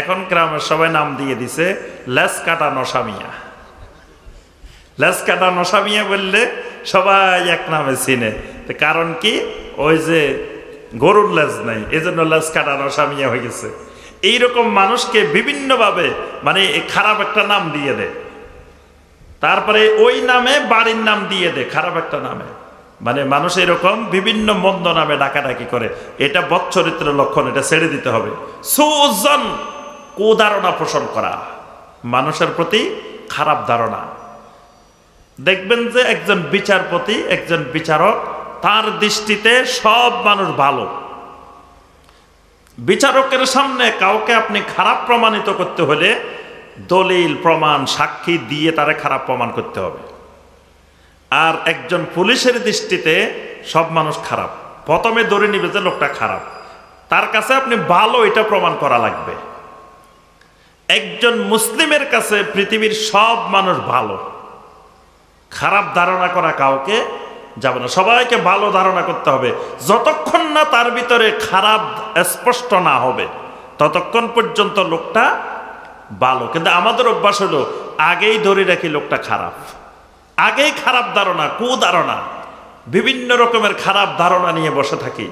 এখন গ্রামের সবাই নাম দিয়ে দিছে লেজ কাটা নসামিয়া লেজ কাটা নসামিয়া বললে সবাই এক নামে চিনে কারণ কি ওই যে গরুর লেজ নাই এই জন্য লেজ কাটা নসামিয়া হয়ে গেছে এইরকম মানুষকে বিভিন্নভাবে মানে খারাপ একটা নাম দিয়ে দেয় তারপরে ওই নামে বাড়ির নাম দিয়ে দেয় খারাপ একটা নামে মানে মানুষ এরকম বিভিন্ন মন্দ নামে ডাকাডাকি করে এটা বৎচরিত্রের লক্ষণ এটা ছেড়ে দিতে হবে সুজন কুধারণা পোষণ করা মানুষের প্রতি খারাপ ধারণা দেখবেন যে একজন বিচারপতি একজন বিচারক তার দৃষ্টিতে সব মানুষ ভালো বিচারকের সামনে কাউকে আপনি খারাপ প্রমাণিত করতে হলে দলিল প্রমাণ সাক্ষী দিয়ে তারা খারাপ প্রমাণ করতে হবে আর একজন পুলিশের দৃষ্টিতে সব মানুষ খারাপ প্রথমে ধরে নিবে যে লোকটা খারাপ তার কাছে আপনি ভালো এটা প্রমাণ করা লাগবে একজন মুসলিমের কাছে পৃথিবীর সব মানুষ ভালো খারাপ ধারণা করা কাউকে যাবে না সবাইকে ভালো ধারণা করতে হবে যতক্ষণ না তার ভিতরে খারাপ স্পষ্ট না হবে ততক্ষণ পর্যন্ত লোকটা ভালো কিন্তু আমাদের অভ্যাস হলো আগেই ধরে রাখি লোকটা খারাপ আগেই খারাপ ধারণা কুধারণা বিভিন্ন রকমের খারাপ ধারণা নিয়ে বসে থাকি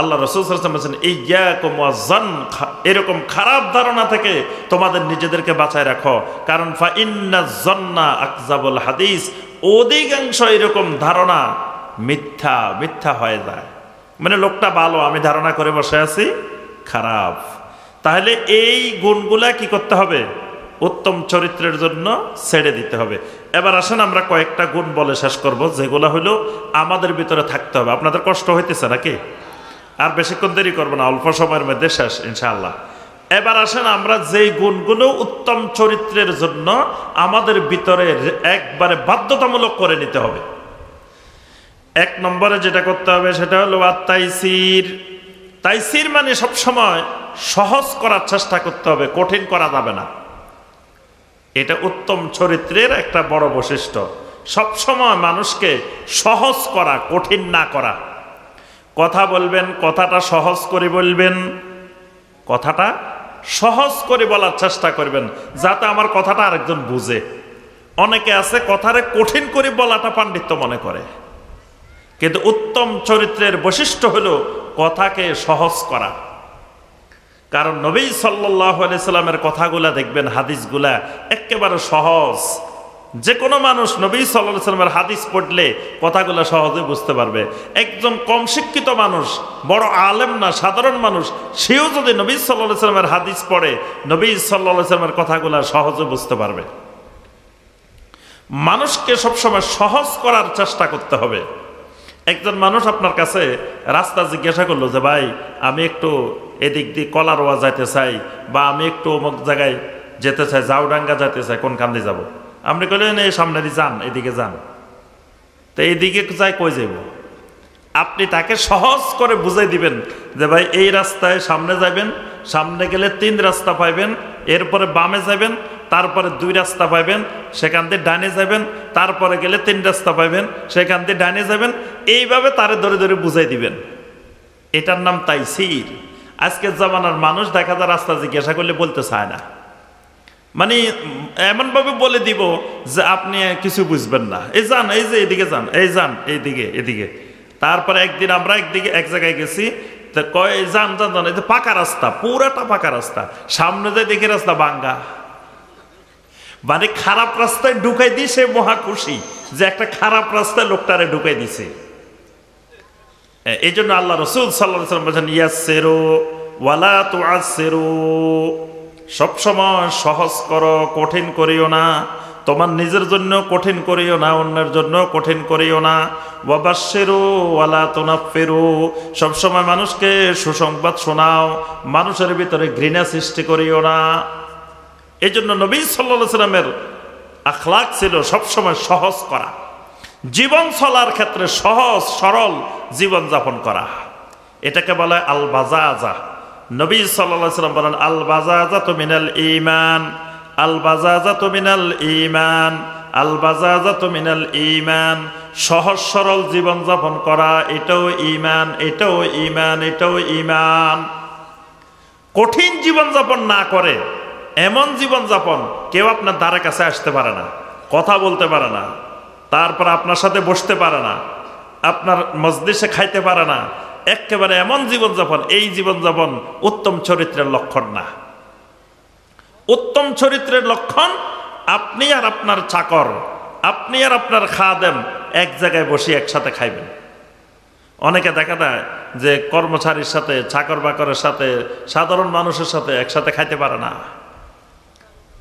আল্লাহ রসুলাম বলছেন এই জ্ঞান এরকম খারাপ ধারণা থেকে তোমাদের নিজেদেরকে বাঁচায় রাখো কারণ ফা ইন্না জন্না আকজাবুল হাদিস অধিকাংশ এরকম ধারণা মিথ্যা মিথ্যা হয়ে যায় মানে লোকটা ভালো আমি ধারণা করে বসে আছি খারাপ তাহলে এই গুণগুলা কি করতে হবে উত্তম চরিত্রের জন্য ছেড়ে দিতে হবে এবার আসেন আমরা কয়েকটা গুণ বলে শেষ করব যেগুলো হলো আমাদের ভিতরে থাকতে হবে আপনাদের কষ্ট হইতেছে নাকি আর বেশিক্ষণ দেরি করবো না অল্প সময়ের মধ্যে শেষ ইনশাআল্লাহ এবার আসেন আমরা যেই গুণগুলো উত্তম চরিত্রের জন্য আমাদের ভিতরে একবারে বাধ্যতামূলক করে নিতে হবে এক নম্বরে যেটা করতে হবে সেটা হলো তাইসির তাইসির মানে সবসময় সহজ করার চেষ্টা করতে হবে কঠিন করা যাবে না এটা উত্তম চরিত্রের একটা বড় বৈশিষ্ট্য সবসময় মানুষকে সহজ করা কঠিন না করা কথা বলবেন কথাটা সহজ করে বলবেন কথাটা সহজ করে বলার চেষ্টা করবেন যাতে আমার কথাটা আরেকজন বুঝে অনেকে আছে কথারে কঠিন করে বলাটা পাণ্ডিত্য মনে করে কিন্তু উত্তম চরিত্রের বৈশিষ্ট্য হলো কথাকে সহজ করা কারণ নবী সাল্লাহ সাল্লামের কথাগুলা দেখবেন হাদিসগুলা একেবারে সহজ যে কোনো মানুষ নবী সাল্লাহ সাল্লামের হাদিস পড়লে কথাগুলো সহজে বুঝতে পারবে একজন কম শিক্ষিত মানুষ বড় আলেম না সাধারণ মানুষ সেও যদি নবী সাল্লাহ সাল্লামের হাদিস পড়ে নবী সাল্লাহ সাল্লামের কথাগুলো সহজে বুঝতে পারবে মানুষকে সবসময় সহজ করার চেষ্টা করতে হবে একজন মানুষ আপনার কাছে রাস্তা জিজ্ঞাসা করলো যে ভাই আমি একটু এদিক দিয়ে ওয়া যাইতে চাই বা আমি একটু অমুক জায়গায় যেতে চাই জাউডাঙ্গা যেতে চাই কোন কান্দে যাব। আপনি কইলেন এই সামনে দিয়ে যান এদিকে যান তো এইদিকে যাই কই যাইব আপনি তাকে সহজ করে বুঝাই দিবেন যে ভাই এই রাস্তায় সামনে যাবেন সামনে গেলে তিন রাস্তা পাইবেন এরপরে বামে যাবেন তারপরে দুই রাস্তা পাইবেন সেখান দিয়ে ডানে যাবেন তারপরে গেলে তিন রাস্তা পাইবেন সেখান দিয়ে ডানে যাবেন এইভাবে তারে ধরে ধরে বুঝাই দিবেন এটার নাম তাই সির আজকের জামানার মানুষ দেখা যায় রাস্তা জিজ্ঞাসা করলে বলতে চায় না মানে এমনভাবে বলে দিব যে আপনি কিছু বুঝবেন না এই যান এই যে এদিকে যান এই যান এইদিকে এদিকে তারপরে একদিন আমরা একদিকে এক জায়গায় গেছি তো কয় যান যান যান এই যে পাকা রাস্তা পুরাটা পাকা রাস্তা সামনে যে দেখে রাস্তা বাঙ্গা মানে খারাপ রাস্তায় ঢুকাই দিয়ে সে মহা খুশি যে একটা খারাপ রাস্তায় লোকটারে ঢুকাই দিছে এই জন্য আল্লাহ রসুল সাল্লাম বলছেন ইয়াসেরো ওয়ালা তো আসেরো সবসময় সহজ করো কঠিন করিও না তোমার নিজের জন্য কঠিন করিও না অন্যের জন্য কঠিন করিও না ওয়াবাসেরো ওয়ালা তোনা ফেরো সবসময় মানুষকে সুসংবাদ শোনাও মানুষের ভিতরে ঘৃণা সৃষ্টি করিও না এই জন্য নবী সাল্লাহ সাল্লামের আখলাক ছিল সবসময় সহজ করা জীবন চলার ক্ষেত্রে সহজ সরল জীবন যাপন করা এটাকে বলে হয় আল বাজাজা নবী সাল্লাহ সাল্লাম বলেন আল বাজা তো ইমান আল বাজা তো মিনাল ইমান আল বাজা তো ইমান সহজ সরল জীবন যাপন করা এটাও ইমান এটাও ইমান এটাও ইমান কঠিন জীবন যাপন না করে এমন জীবন যাপন কেউ আপনার দ্বারের কাছে আসতে পারে না কথা বলতে পারে না তারপর আপনার সাথে বসতে পারে না আপনার মজলিসে খাইতে পারে না একেবারে এমন জীবনযাপন এই জীবনযাপন উত্তম চরিত্রের লক্ষণ না উত্তম চরিত্রের লক্ষণ আপনি আর আপনার চাকর আপনি আর আপনার খাদেম এক জায়গায় বসে একসাথে খাইবেন অনেকে দেখা দেয় যে কর্মচারীর সাথে চাকর বাকরের সাথে সাধারণ মানুষের সাথে একসাথে খাইতে পারে না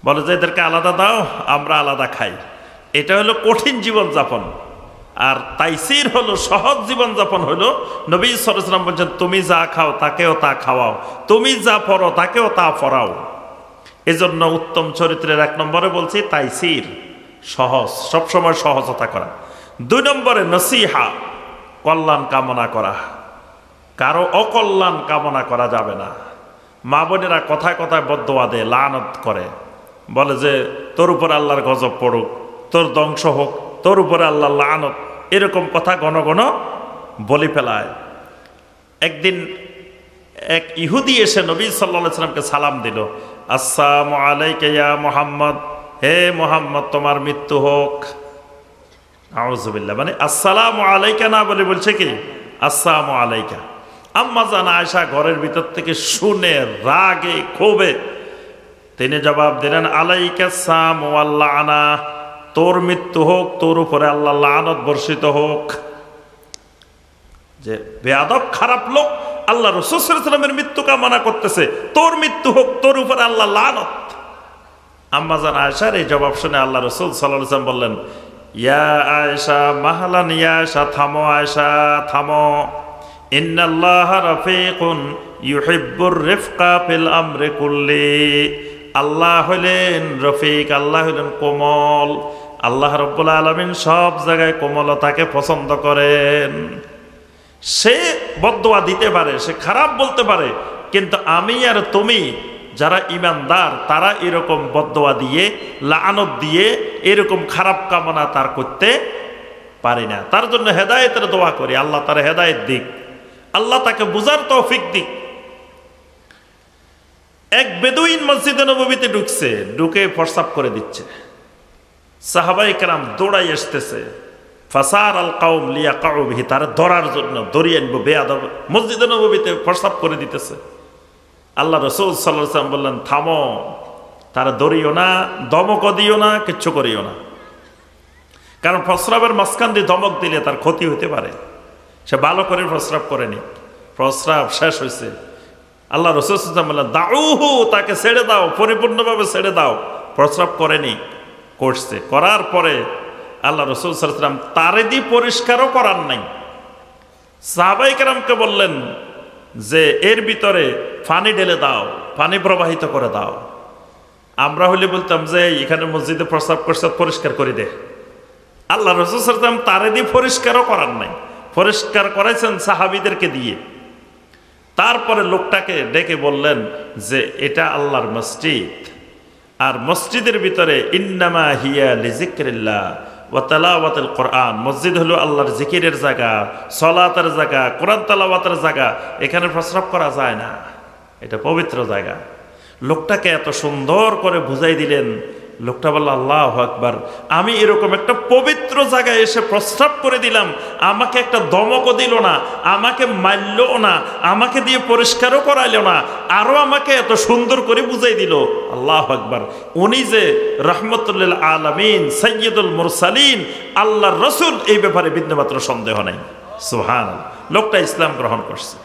বলে যে এদেরকে আলাদা দাও আমরা আলাদা খাই এটা হলো কঠিন জীবন যাপন আর তাইসির হলো সহজ জীবন যাপন হলো নবী সরসলাম বলছেন তুমি যা খাও তাকেও তা খাওয়াও তুমি যা পড়ো তাকেও তা পড়াও এজন্য উত্তম চরিত্রের এক নম্বরে বলছি তাইসির সহজ সবসময় সহজতা করা দুই নম্বরে নসিহা কল্যাণ কামনা করা কারো অকল্যাণ কামনা করা যাবে না মা বোনেরা কথায় কথায় বদ্ধ আদে লানত করে বলে যে তোর উপর আল্লাহর গজব পড়ুক তোর ধ্বংস হোক তোর উপরে আল্লাহ আনত এরকম কথা ঘন ঘন বলি ফেলায় একদিন এক ইহুদি এসে নবী সাল্লা সাল্লামকে সালাম দিল আসসালাম আলাইকেয়া মোহাম্মদ হে মোহাম্মদ তোমার মৃত্যু হোক আউজবিল্লা মানে আসসালাম আলাইকা না বলে বলছে কি আসসালাম আলাইকা আম্মা জানা আয়সা ঘরের ভিতর থেকে শুনে রাগে ক্ষোভে তিনি জবাব দিলেন আলাইকা সাম আল্লাহ আনা তোর মৃত্যু হোক তোর উপরে আল্লাহ লানত বর্ষিত হোক যে বেয়াদব খারাপ লোক আল্লাহ রসুলামের মৃত্যু কামনা করতেছে তোর মৃত্যু হোক তোর উপরে আল্লাহ লানত আম্মাজান আয়সার এই জবাব শুনে আল্লাহ রসুল সাল্লাম বললেন ইয়া আয়সা মাহালান ইয়া থামো আয়সা থামো ইন্নাল্লাহ রাফিকুন ইউহিব্বুর রিফকা ফিল আমরে আল্লাহ হলেন রফিক আল্লাহ হলেন কোমল আল্লাহ রব্বুল আলমিন সব জায়গায় কোমলতাকে পছন্দ করেন সে বদোয়া দিতে পারে সে খারাপ বলতে পারে কিন্তু আমি আর তুমি যারা ইমানদার তারা এরকম বদোয়া দিয়ে লানত দিয়ে এরকম খারাপ কামনা তার করতে পারি না তার জন্য হেদায়তের দোয়া করি আল্লাহ তার হেদায়েত দিক আল্লাহ তাকে বুঝার তৌফিক দিক এক বেদুইন মসজিদে নবীতে ঢুকছে ঢুকে ফরসাপ করে দিচ্ছে সাহাবাই কালাম দৌড়াই আসতেছে ফাসার আল কাউম লিয়া কাউবিহি তারা ধরার জন্য দরিয়ে আনবো বেয়াদব মসজিদে নবীতে প্রসাব করে দিতেছে আল্লাহ রসুল সাল্লাম বললেন থামো তারা দড়িও না দমকও দিও না কিচ্ছু করিও না কারণ প্রস্রাবের মাঝখান দিয়ে দমক দিলে তার ক্ষতি হতে পারে সে ভালো করে প্রস্রাব করেনি প্রস্রাব শেষ হয়েছে আল্লাহ রসুল বললেন দাউহু তাকে ছেড়ে দাও পরিপূর্ণভাবে ছেড়ে দাও প্রস্রাব করেনি করছে করার পরে আল্লাহ রসুল সালাম তারে দিয়ে পরিষ্কারও করার নাই সাহাবাইকারামকে বললেন যে এর ভিতরে পানি ঢেলে দাও পানি প্রবাহিত করে দাও আমরা হলে বলতাম যে এখানে মসজিদে প্রস্তাব প্রস্তাব পরিষ্কার করে দে আল্লাহ রসুল সাল্লাম তারে দিয়ে পরিষ্কারও করার নাই পরিষ্কার করেছেন সাহাবিদেরকে দিয়ে তারপরে লোকটাকে ডেকে বললেন যে এটা আল্লাহর মসজিদ আর মসজিদের ভিতরে ইন্নামা হিয়া লিজিক্রিল্লা ওয়াতালাওয়াতুল কোরআন মসজিদ হলো আল্লাহর জিকিরের জায়গা সলাতের জায়গা কোরআন তালাওয়াতের জায়গা এখানে প্রস্রাব করা যায় না এটা পবিত্র জায়গা লোকটাকে এত সুন্দর করে বুঝাই দিলেন লোকটা বলল আল্লাহ আকবার আমি এরকম একটা পবিত্র জায়গায় এসে প্রস্তাব করে দিলাম আমাকে একটা দমকও দিল না আমাকে মারলও না আমাকে দিয়ে পরিষ্কারও করাইল না আরও আমাকে এত সুন্দর করে বুঝাই দিল আল্লাহ আকবার উনি যে রহমতুল্ল আলমিন সৈয়দুল মুরসালিন আল্লাহ রসুল এই ব্যাপারে বিন্দুমাত্র সন্দেহ নাই সোহান লোকটা ইসলাম গ্রহণ করছে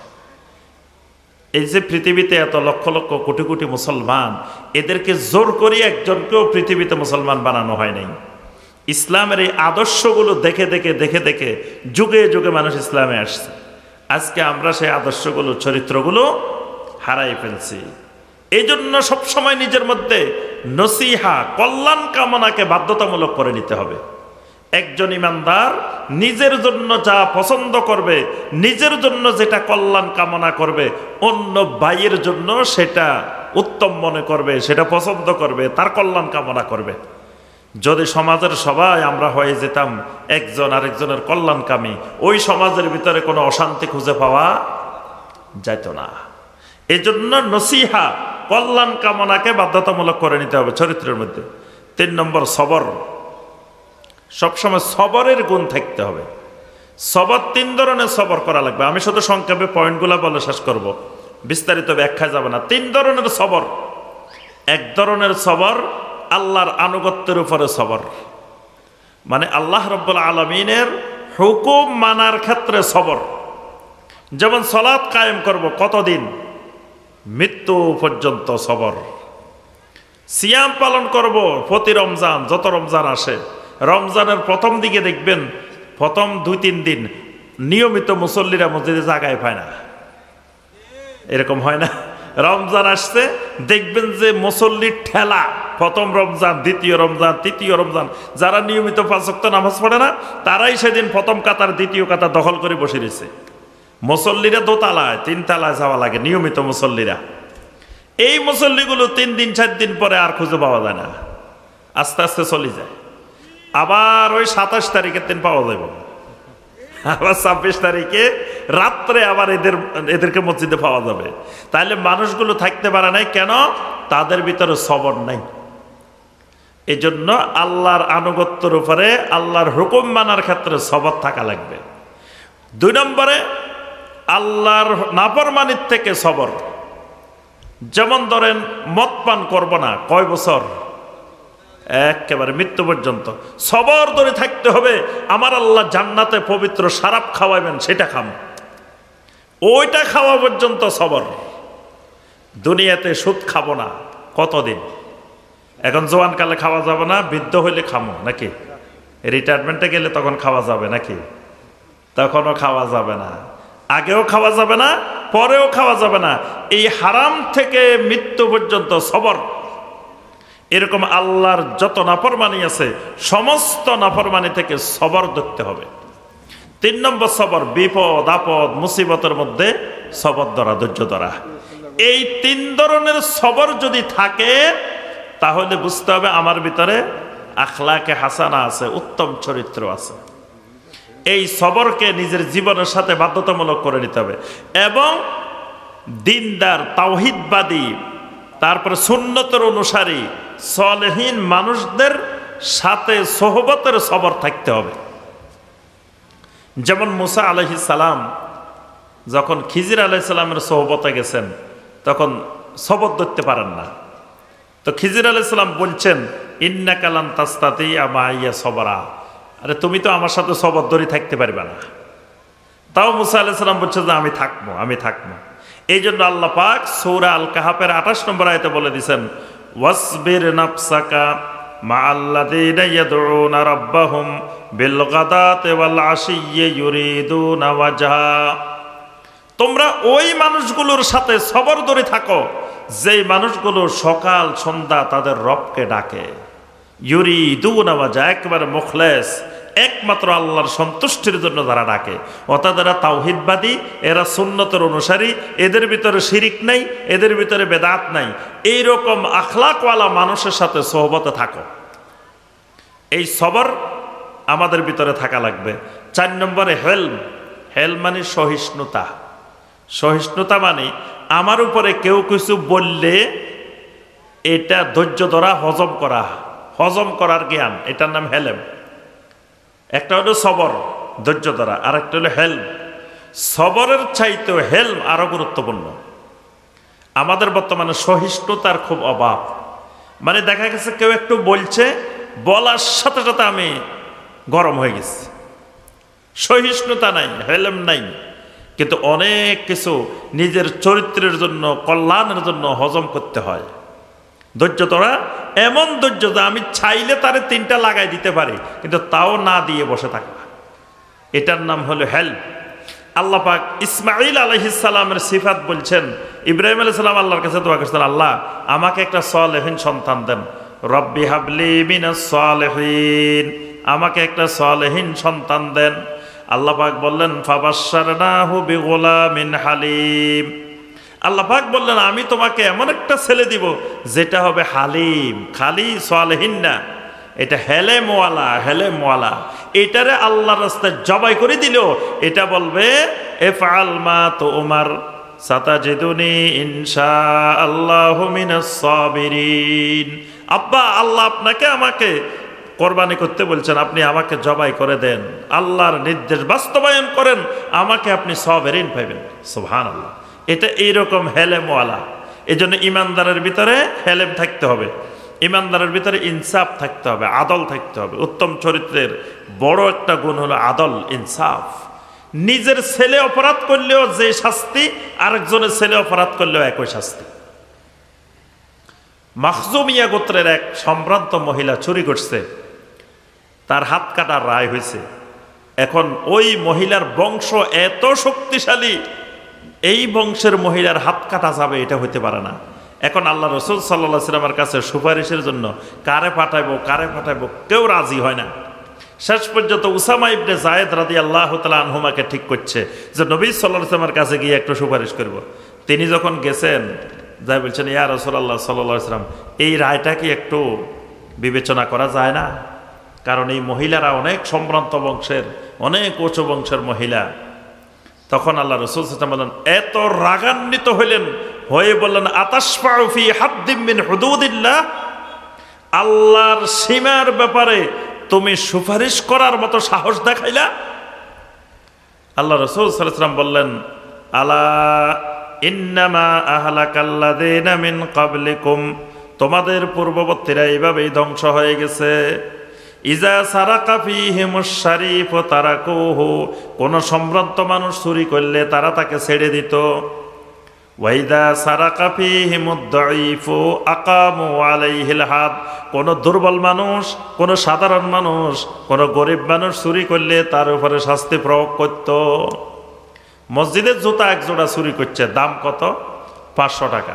এই যে পৃথিবীতে এত লক্ষ লক্ষ কোটি কোটি মুসলমান এদেরকে জোর করে একজনকেও পৃথিবীতে মুসলমান বানানো হয় নাই ইসলামের এই আদর্শগুলো দেখে দেখে দেখে দেখে যুগে যুগে মানুষ ইসলামে আসছে আজকে আমরা সেই আদর্শগুলো চরিত্রগুলো হারাই ফেলছি এই জন্য সবসময় নিজের মধ্যে নসিহা কল্যাণ কামনাকে বাধ্যতামূলক করে নিতে হবে একজন ইমানদার নিজের জন্য যা পছন্দ করবে নিজের জন্য যেটা কল্যাণ কামনা করবে অন্য ভাইয়ের জন্য সেটা উত্তম মনে করবে সেটা পছন্দ করবে তার কল্যাণ কামনা করবে যদি সমাজের সবাই আমরা হয়ে যেতাম একজন আরেকজনের কল্যাণকামী ওই সমাজের ভিতরে কোনো অশান্তি খুঁজে পাওয়া যাইত না এজন্য নসিহা কল্যাণ কামনাকে বাধ্যতামূলক করে নিতে হবে চরিত্রের মধ্যে তিন নম্বর সবর সবসময় সবরের গুণ থাকতে হবে সবর তিন ধরনের সবর করা লাগবে আমি শুধু সংক্ষেপে পয়েন্টগুলো বলে শেষ করব। বিস্তারিত ব্যাখ্যা যাবে না তিন ধরনের সবর এক ধরনের সবর আল্লাহর আনুগত্যের উপরে সবর মানে আল্লাহ রব্বুল আলমিনের হুকুম মানার ক্ষেত্রে সবর যেমন সলাৎ কায়েম করব কতদিন মৃত্যু পর্যন্ত সবর সিয়াম পালন করব প্রতি রমজান যত রমজান আসে রমজানের প্রথম দিকে দেখবেন প্রথম দুই তিন দিন নিয়মিত মুসল্লিরা মসজিদে জায়গায় পায় না এরকম হয় না রমজান আসছে দেখবেন যে মুসল্লির ঠেলা প্রথম রমজান দ্বিতীয় রমজান তৃতীয় রমজান যারা নিয়মিত পাঁচক্ত নামাজ পড়ে না তারাই সেদিন প্রথম কাতার দ্বিতীয় কাতার দখল করে বসে রয়েছে মুসল্লিরা দোতলায় তিনতলায় যাওয়া লাগে নিয়মিত মুসল্লিরা এই মুসল্লিগুলো তিন দিন চার দিন পরে আর খুঁজে পাওয়া যায় না আস্তে আস্তে চলে যায় আবার ওই সাতাশ তারিখের দিন পাওয়া যাবে আবার ছাব্বিশ তারিখে রাত্রে আবার এদের এদেরকে মসজিদে পাওয়া যাবে তাহলে মানুষগুলো থাকতে পারে নাই কেন তাদের ভিতরে সবর নাই এজন্য আল্লাহর আনুগত্যর উপরে আল্লাহর হুকুম মানার ক্ষেত্রে সবর থাকা লাগবে দুই নম্বরে আল্লাহর নাফরমানির থেকে সবর যেমন ধরেন মদ পান করবো না কয় বছর একেবারে মৃত্যু পর্যন্ত সবর ধরে থাকতে হবে আমার আল্লাহ জান্নাতে পবিত্র সারাপ খাওয়াবেন সেটা খাম ওইটা খাওয়া পর্যন্ত সবর দুনিয়াতে সুদ খাবো না কতদিন এখন জোয়ানকালে খাওয়া যাবে না বৃদ্ধ হইলে খামো নাকি রিটায়ারমেন্টে গেলে তখন খাওয়া যাবে নাকি তখনও খাওয়া যাবে না আগেও খাওয়া যাবে না পরেও খাওয়া যাবে না এই হারাম থেকে মৃত্যু পর্যন্ত সবর এরকম আল্লাহর যত নাফরমানি আছে সমস্ত নাফরমানি থেকে সবর ধরতে হবে তিন নম্বর সবর বিপদ আপদ মুসিবতের মধ্যে সবর ধরা ধৈর্য ধরা এই তিন ধরনের সবর যদি থাকে তাহলে বুঝতে হবে আমার ভিতরে আখলাকে হাসানা আছে উত্তম চরিত্র আছে এই সবরকে নিজের জীবনের সাথে বাধ্যতামূলক করে নিতে হবে এবং দিনদার তাওহিদবাদী তারপরে সুন্নতের অনুসারী সলেহীন মানুষদের সাথে সোহবতের সবর থাকতে হবে যেমন মুসা আলহি সালাম যখন খিজির আলাহি সালামের সোহবতে গেছেন তখন সবর ধরতে পারেন না তো খিজির আলাহি সালাম বলছেন ইন্না কালাম তাস্তাতেই সবরা আরে তুমি তো আমার সাথে সবর ধরে থাকতে পারবে না তাও মুসা আলাহি সালাম বলছে যে আমি থাকবো আমি থাকবো এই জন্য আল্লাহ পাক সৌরা আল কাহাপের আঠাশ নম্বর আয়তে বলে দিছেন ওয়াসবির নাফসাকা মা আল্লাযীনা ইয়াদউনা রাব্বাহুম বিল গাদাতি ওয়াল আশিয়্যি ইউরিদুনা ওয়াজহা তোমরা ওই মানুষগুলোর সাথে সবর ধরে থাকো যেই মানুষগুলো সকাল সন্ধ্যা তাদের রবকে ডাকে ইউরিদুনা ওয়াজহা একবারে মুখলেস একমাত্র আল্লাহর সন্তুষ্টির জন্য যারা ডাকে অর্থাৎ এরা তাওহিদবাদী এরা সুন্নতের অনুসারী এদের ভিতরে শিরিক নাই এদের ভিতরে বেদাত নাই এই রকম আখলাকওয়ালা মানুষের সাথে সহবতে থাকো এই সবর আমাদের ভিতরে থাকা লাগবে চার নম্বরে হেলম হেল মানে সহিষ্ণুতা সহিষ্ণুতা মানে আমার উপরে কেউ কিছু বললে এটা ধৈর্য ধরা হজম করা হজম করার জ্ঞান এটার নাম হেলেম একটা হলো সবর ধৈর্য ধরা আর একটা হলো হেল্প সবরের চাইতেও হেল্প আরও গুরুত্বপূর্ণ আমাদের বর্তমানে সহিষ্ণুতার খুব অভাব মানে দেখা গেছে কেউ একটু বলছে বলার সাথে সাথে আমি গরম হয়ে গেছি সহিষ্ণুতা নাই হেলম নাই কিন্তু অনেক কিছু নিজের চরিত্রের জন্য কল্যাণের জন্য হজম করতে হয় ধৈর্য তোরা এমন ধৈর্য আমি চাইলে তারে তিনটা লাগাই দিতে পারি কিন্তু তাও না দিয়ে বসে থাকবা এটার নাম হলো হেল্প আল্লাহ পাক ইসমাইল আলহিসাল্লামের সিফাত বলছেন ইব্রাহিম সালাম আল্লাহর কাছে তোমাকে আল্লাহ আমাকে একটা সলেহীন সন্তান দেন রব্বি হাবলি মিনা সলেহীন আমাকে একটা সলেহীন সন্তান দেন আল্লাহ পাক বললেন ফাবাসার না হুবি গোলামিন হালিম আল্লাপাক বললেন আমি তোমাকে এমন একটা ছেলে দিব যেটা হবে হালিম খালি সোয়ালহীন না এটা হেলে মোয়ালা হেলে মোয়ালা এটারে আল্লাহ রাস্তায় জবাই করে দিল এটা বলবে এফ আলমা তো ওমার ইনশা আল্লাহ আব্বা আল্লাহ আপনাকে আমাকে কোরবানি করতে বলছেন আপনি আমাকে জবাই করে দেন আল্লাহর নির্দেশ বাস্তবায়ন করেন আমাকে আপনি সবেরিন পাইবেন সুহান আল্লাহ এটা এইরকম হেলেমওয়ালা এই জন্য ইমানদারের ভিতরে হেলেম থাকতে হবে ইমানদারের ভিতরে ইনসাফ থাকতে হবে আদল থাকতে হবে উত্তম চরিত্রের বড় একটা গুণ হলো আদল ইনসাফ নিজের ছেলে অপরাধ করলেও যে শাস্তি আরেকজনের ছেলে অপরাধ করলেও একই শাস্তি মাহজুমিয়া গোত্রের এক সম্ভ্রান্ত মহিলা চুরি করছে তার হাত কাটার রায় হয়েছে এখন ওই মহিলার বংশ এত শক্তিশালী এই বংশের মহিলার হাত কাটা যাবে এটা হতে পারে না এখন আল্লাহ রসুল সাল্লাহ সাল্লামের কাছে সুপারিশের জন্য কারে পাঠাইবো কারে পাঠাইবো কেউ রাজি হয় না শেষ পর্যন্ত উসামা ইবনে জায়েদ রাদি আল্লাহ তালা আনহুমাকে ঠিক করছে যে নবী সাল্লাহ সাল্লামের কাছে গিয়ে একটু সুপারিশ করব। তিনি যখন গেছেন যাই বলছেন ইয়া আল্লাহ সাল্লাহ সাল্লাম এই রায়টা কি একটু বিবেচনা করা যায় না কারণ এই মহিলারা অনেক সম্ভ্রান্ত বংশের অনেক উঁচু বংশের মহিলা তখন আল্লাহ রসুল সাল্লাম বলেন এত রাগান্বিত হইলেন হয়ে বললেন আতাসিল্লা আল্লাহর সীমার ব্যাপারে তুমি সুপারিশ করার মতো সাহস দেখাইলা আল্লাহ রসুল সাল্লাম বললেন আলা তোমাদের পূর্ববর্তীরা এইভাবেই ধ্বংস হয়ে গেছে ইজা সারাকা ফিহিম শারিফ তারা কৌহ কোন সম্ভ্রান্ত মানুষ চুরি করলে তারা তাকে ছেড়ে দিত ওয়াইদা সারাকা ফিহিম দঈফ আকাম আলাইহিল হাত কোনো দুর্বল মানুষ কোনো সাধারণ মানুষ কোনো গরিব মানুষ চুরি করলে তার উপরে শাস্তি প্রয়োগ করত মসজিদের জুতা এক জোড়া চুরি করছে দাম কত পাঁচশো টাকা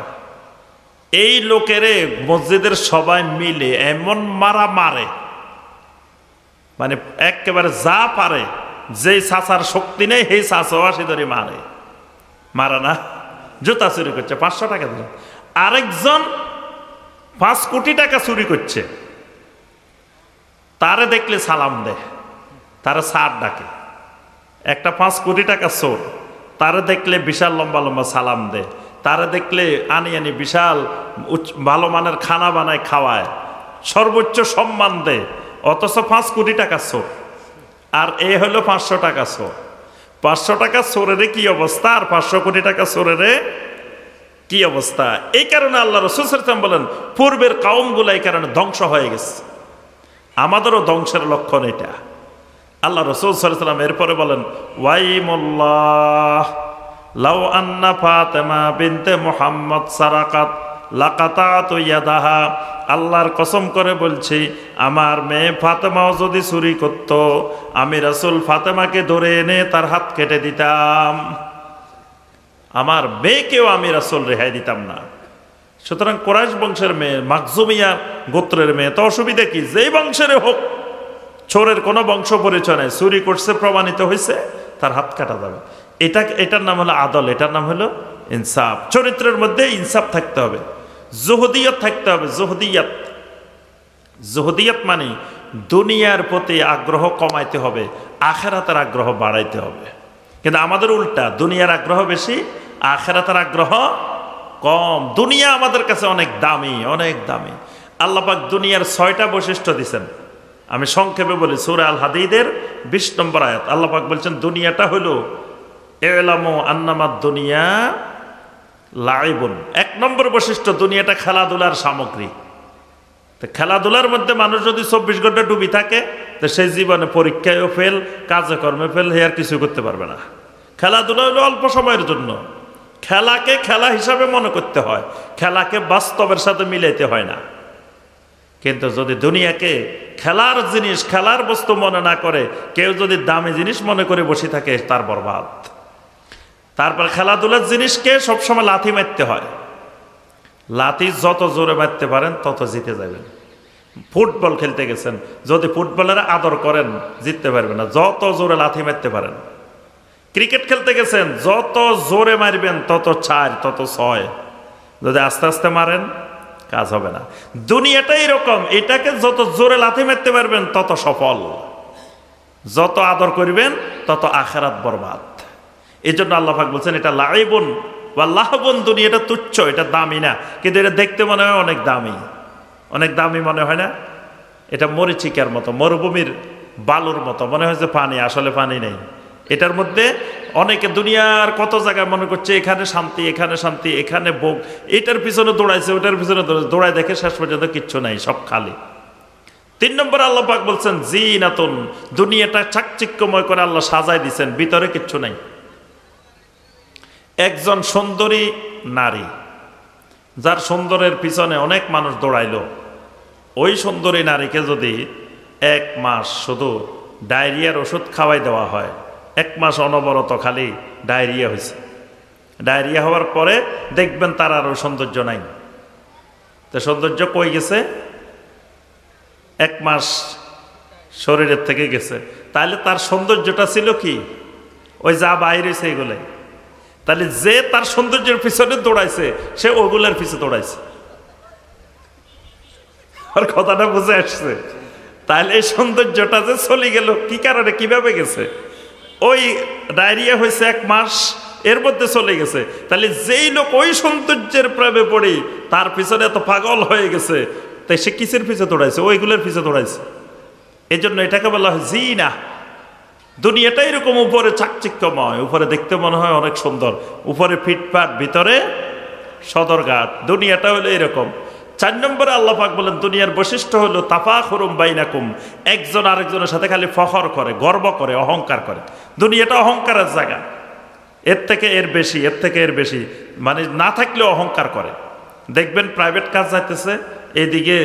এই লোকেরে মসজিদের সবাই মিলে এমন মারা মারে মানে একেবারে যা পারে যেই সাঁচার শক্তি নেই সেই চাচাও আসি ধরে মারে মারা না জুতা চুরি করছে পাঁচশো টাকা দিল আরেকজন পাঁচ কোটি টাকা চুরি করছে তারে দেখলে সালাম দেয় তারা সার ডাকে একটা পাঁচ কোটি টাকা চোর তারে দেখলে বিশাল লম্বা লম্বা সালাম দেয় তারা দেখলে আনি আনি বিশাল ভালো মানের খানা বানায় খাওয়ায় সর্বোচ্চ সম্মান দেয় অথচ পাঁচ কোটি টাকা চোর আর এ হলো পাঁচশো টাকা চোর পাঁচশো টাকা চোরেরে কি অবস্থা আর পাঁচশো কোটি টাকা চোরেরে কি অবস্থা এই কারণে আল্লাহ রসুসাম বলেন পূর্বের কাউমগুলো এই কারণে ধ্বংস হয়ে গেছে আমাদেরও ধ্বংসের লক্ষণ এটা আল্লাহ রসুল সাল্লাম এরপরে বলেন ওয়াই মোল্লা লাউ আন্না ফাতেমা বিনতে মোহাম্মদ সারাকাত লাকাতাহা আল্লাহর কসম করে বলছি আমার মেয়ে ফাতেমাও যদি চুরি করত আমি রাসুল ফাতেমাকে ধরে এনে তার হাত কেটে দিতাম আমার মেয়েকেও আমি রাসুল রেহাই দিতাম না সুতরাং কোরআশ বংশের মেয়ে মাকজুমিয়া গোত্রের মেয়ে তো অসুবিধা কি যেই বংশের হোক চোরের কোনো বংশ পরিচয় নেই চুরি করছে প্রমাণিত হয়েছে তার হাত কাটা যাবে এটা এটার নাম হলো আদল এটার নাম হলো ইনসাফ চরিত্রের মধ্যে ইনসাফ থাকতে হবে জহদিয়ত থাকতে হবে জহদিয়াত জোহদিয়াত মানে দুনিয়ার প্রতি আগ্রহ কমাইতে হবে আখেরাতের আগ্রহ বাড়াইতে হবে কিন্তু আমাদের উল্টা দুনিয়ার আগ্রহ বেশি আখেরাতের আগ্রহ কম দুনিয়া আমাদের কাছে অনেক দামি অনেক দামি আল্লাপাক দুনিয়ার ছয়টা বৈশিষ্ট্য দিছেন আমি সংক্ষেপে বলি সুরে আল হাদিদের বিশ নম্বর আয়াত আল্লাপাক বলছেন দুনিয়াটা হলো এলামো আন্নামাদ দুনিয়া লাইবন এক নম্বর বৈশিষ্ট্য দুনিয়াটা খেলাধুলার সামগ্রী তো খেলাধুলার মধ্যে মানুষ যদি চব্বিশ ঘন্টা ডুবি থাকে তো সেই জীবনে পরীক্ষায়ও ফেল কাজকর্মে ফেল হে আর কিছু করতে পারবে না খেলাধুলা হলো অল্প সময়ের জন্য খেলাকে খেলা হিসাবে মনে করতে হয় খেলাকে বাস্তবের সাথে মিলাইতে হয় না কিন্তু যদি দুনিয়াকে খেলার জিনিস খেলার বস্তু মনে না করে কেউ যদি দামি জিনিস মনে করে বসে থাকে তার বরবাদ তারপর খেলাধুলার জিনিসকে সবসময় লাথি মারতে হয় লাথি যত জোরে মারতে পারেন তত জিতে যাবেন ফুটবল খেলতে গেছেন যদি ফুটবলের আদর করেন জিততে পারবেন না যত জোরে লাথি মারতে পারেন ক্রিকেট খেলতে গেছেন যত জোরে মারবেন তত চার তত ছয় যদি আস্তে আস্তে মারেন কাজ হবে না দুনিয়াটা এরকম এটাকে যত জোরে লাথি মারতে পারবেন তত সফল যত আদর করবেন তত আখেরাত বরবাদ এই জন্য আল্লাহাক বলছেন এটা লাইবন বা লাহবন দুনিয়াটা তুচ্ছ এটা দামি না কিন্তু এটা দেখতে মনে হয় অনেক দামি অনেক দামি মনে হয় না এটা মরিচিকার মতো মরুভূমির বালুর মতো মনে হয় যে পানি আসলে পানি নেই এটার মধ্যে অনেকে দুনিয়ার কত জায়গায় মনে করছে এখানে শান্তি এখানে শান্তি এখানে ভোগ এটার পিছনে দৌড়াইছে ওটার পিছনে দৌড়ায় দেখে শেষ পর্যন্ত কিচ্ছু নাই সব খালি তিন নম্বর আল্লাহ পাক বলছেন জি নাতুন দুনিয়াটা চাকচিক্যময় করে আল্লাহ সাজায় দিছেন ভিতরে কিচ্ছু নাই একজন সুন্দরী নারী যার সুন্দরের পিছনে অনেক মানুষ দৌড়াইল ওই সুন্দরী নারীকে যদি এক মাস শুধু ডায়রিয়ার ওষুধ খাওয়াই দেওয়া হয় এক মাস অনবরত খালি ডায়রিয়া হয়েছে ডায়রিয়া হওয়ার পরে দেখবেন তার আর ওই সৌন্দর্য নাই তো সৌন্দর্য কই গেছে এক মাস শরীরের থেকে গেছে তাহলে তার সৌন্দর্যটা ছিল কি ওই যা বাইরে হয়েছে তাহলে যে তার সৌন্দর্যের পিছনে দৌড়াইছে সে ওগুলার পিছনে দৌড়াইছে আর কথাটা বুঝে আসছে তাহলে এই সৌন্দর্যটা যে চলে গেল কি কারণে কিভাবে গেছে ওই ডায়রিয়া হয়েছে এক মাস এর মধ্যে চলে গেছে তাহলে যেই লোক ওই সৌন্দর্যের প্রেমে পড়ে তার পিছনে এত পাগল হয়ে গেছে তাই সে কিসের পিছে দৌড়াইছে ওইগুলোর পিছে দৌড়াইছে এই জন্য এটাকে বলা হয় জি না দুনিয়াটা এরকম উপরে চাকচিক্যময় উপরে দেখতে মনে হয় অনেক সুন্দর উপরে ফিটফাট ভিতরে সদরঘাট দুনিয়াটা হলো এরকম চার নম্বরে আল্লাপাক বলেন দুনিয়ার বৈশিষ্ট্য হলো তাফা খরুম বাইনাকুম একজন আরেকজনের সাথে খালি ফখর করে গর্ব করে অহংকার করে দুনিয়াটা অহংকারের জায়গা এর থেকে এর বেশি এর থেকে এর বেশি মানে না থাকলেও অহংকার করে দেখবেন প্রাইভেট কাজ যাইতেছে এদিকে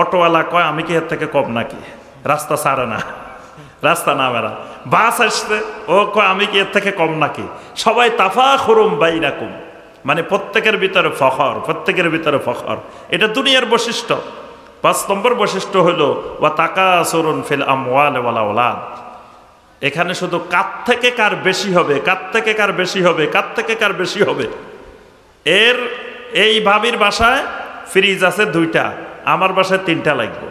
অটোওয়ালা কয় আমি কি এর থেকে কম নাকি রাস্তা সারে না রাস্তা না বেড়া বাস আসছে ও কয় আমি কি এর থেকে কম নাকি সবাই তাফা খরম বাইরাকুম মানে প্রত্যেকের ভিতরে ফখর প্রত্যেকের ভিতরে ফখর এটা দুনিয়ার বৈশিষ্ট্য পাঁচ নম্বর বৈশিষ্ট্য হইল ওয়া তাকা সরুন ফিল আমওয়াল ওয়ালা ওলাদ এখানে শুধু কার থেকে কার বেশি হবে কার থেকে কার বেশি হবে কার থেকে কার বেশি হবে এর এই ভাবির বাসায় ফ্রিজ আছে দুইটা আমার বাসায় তিনটা লাগবে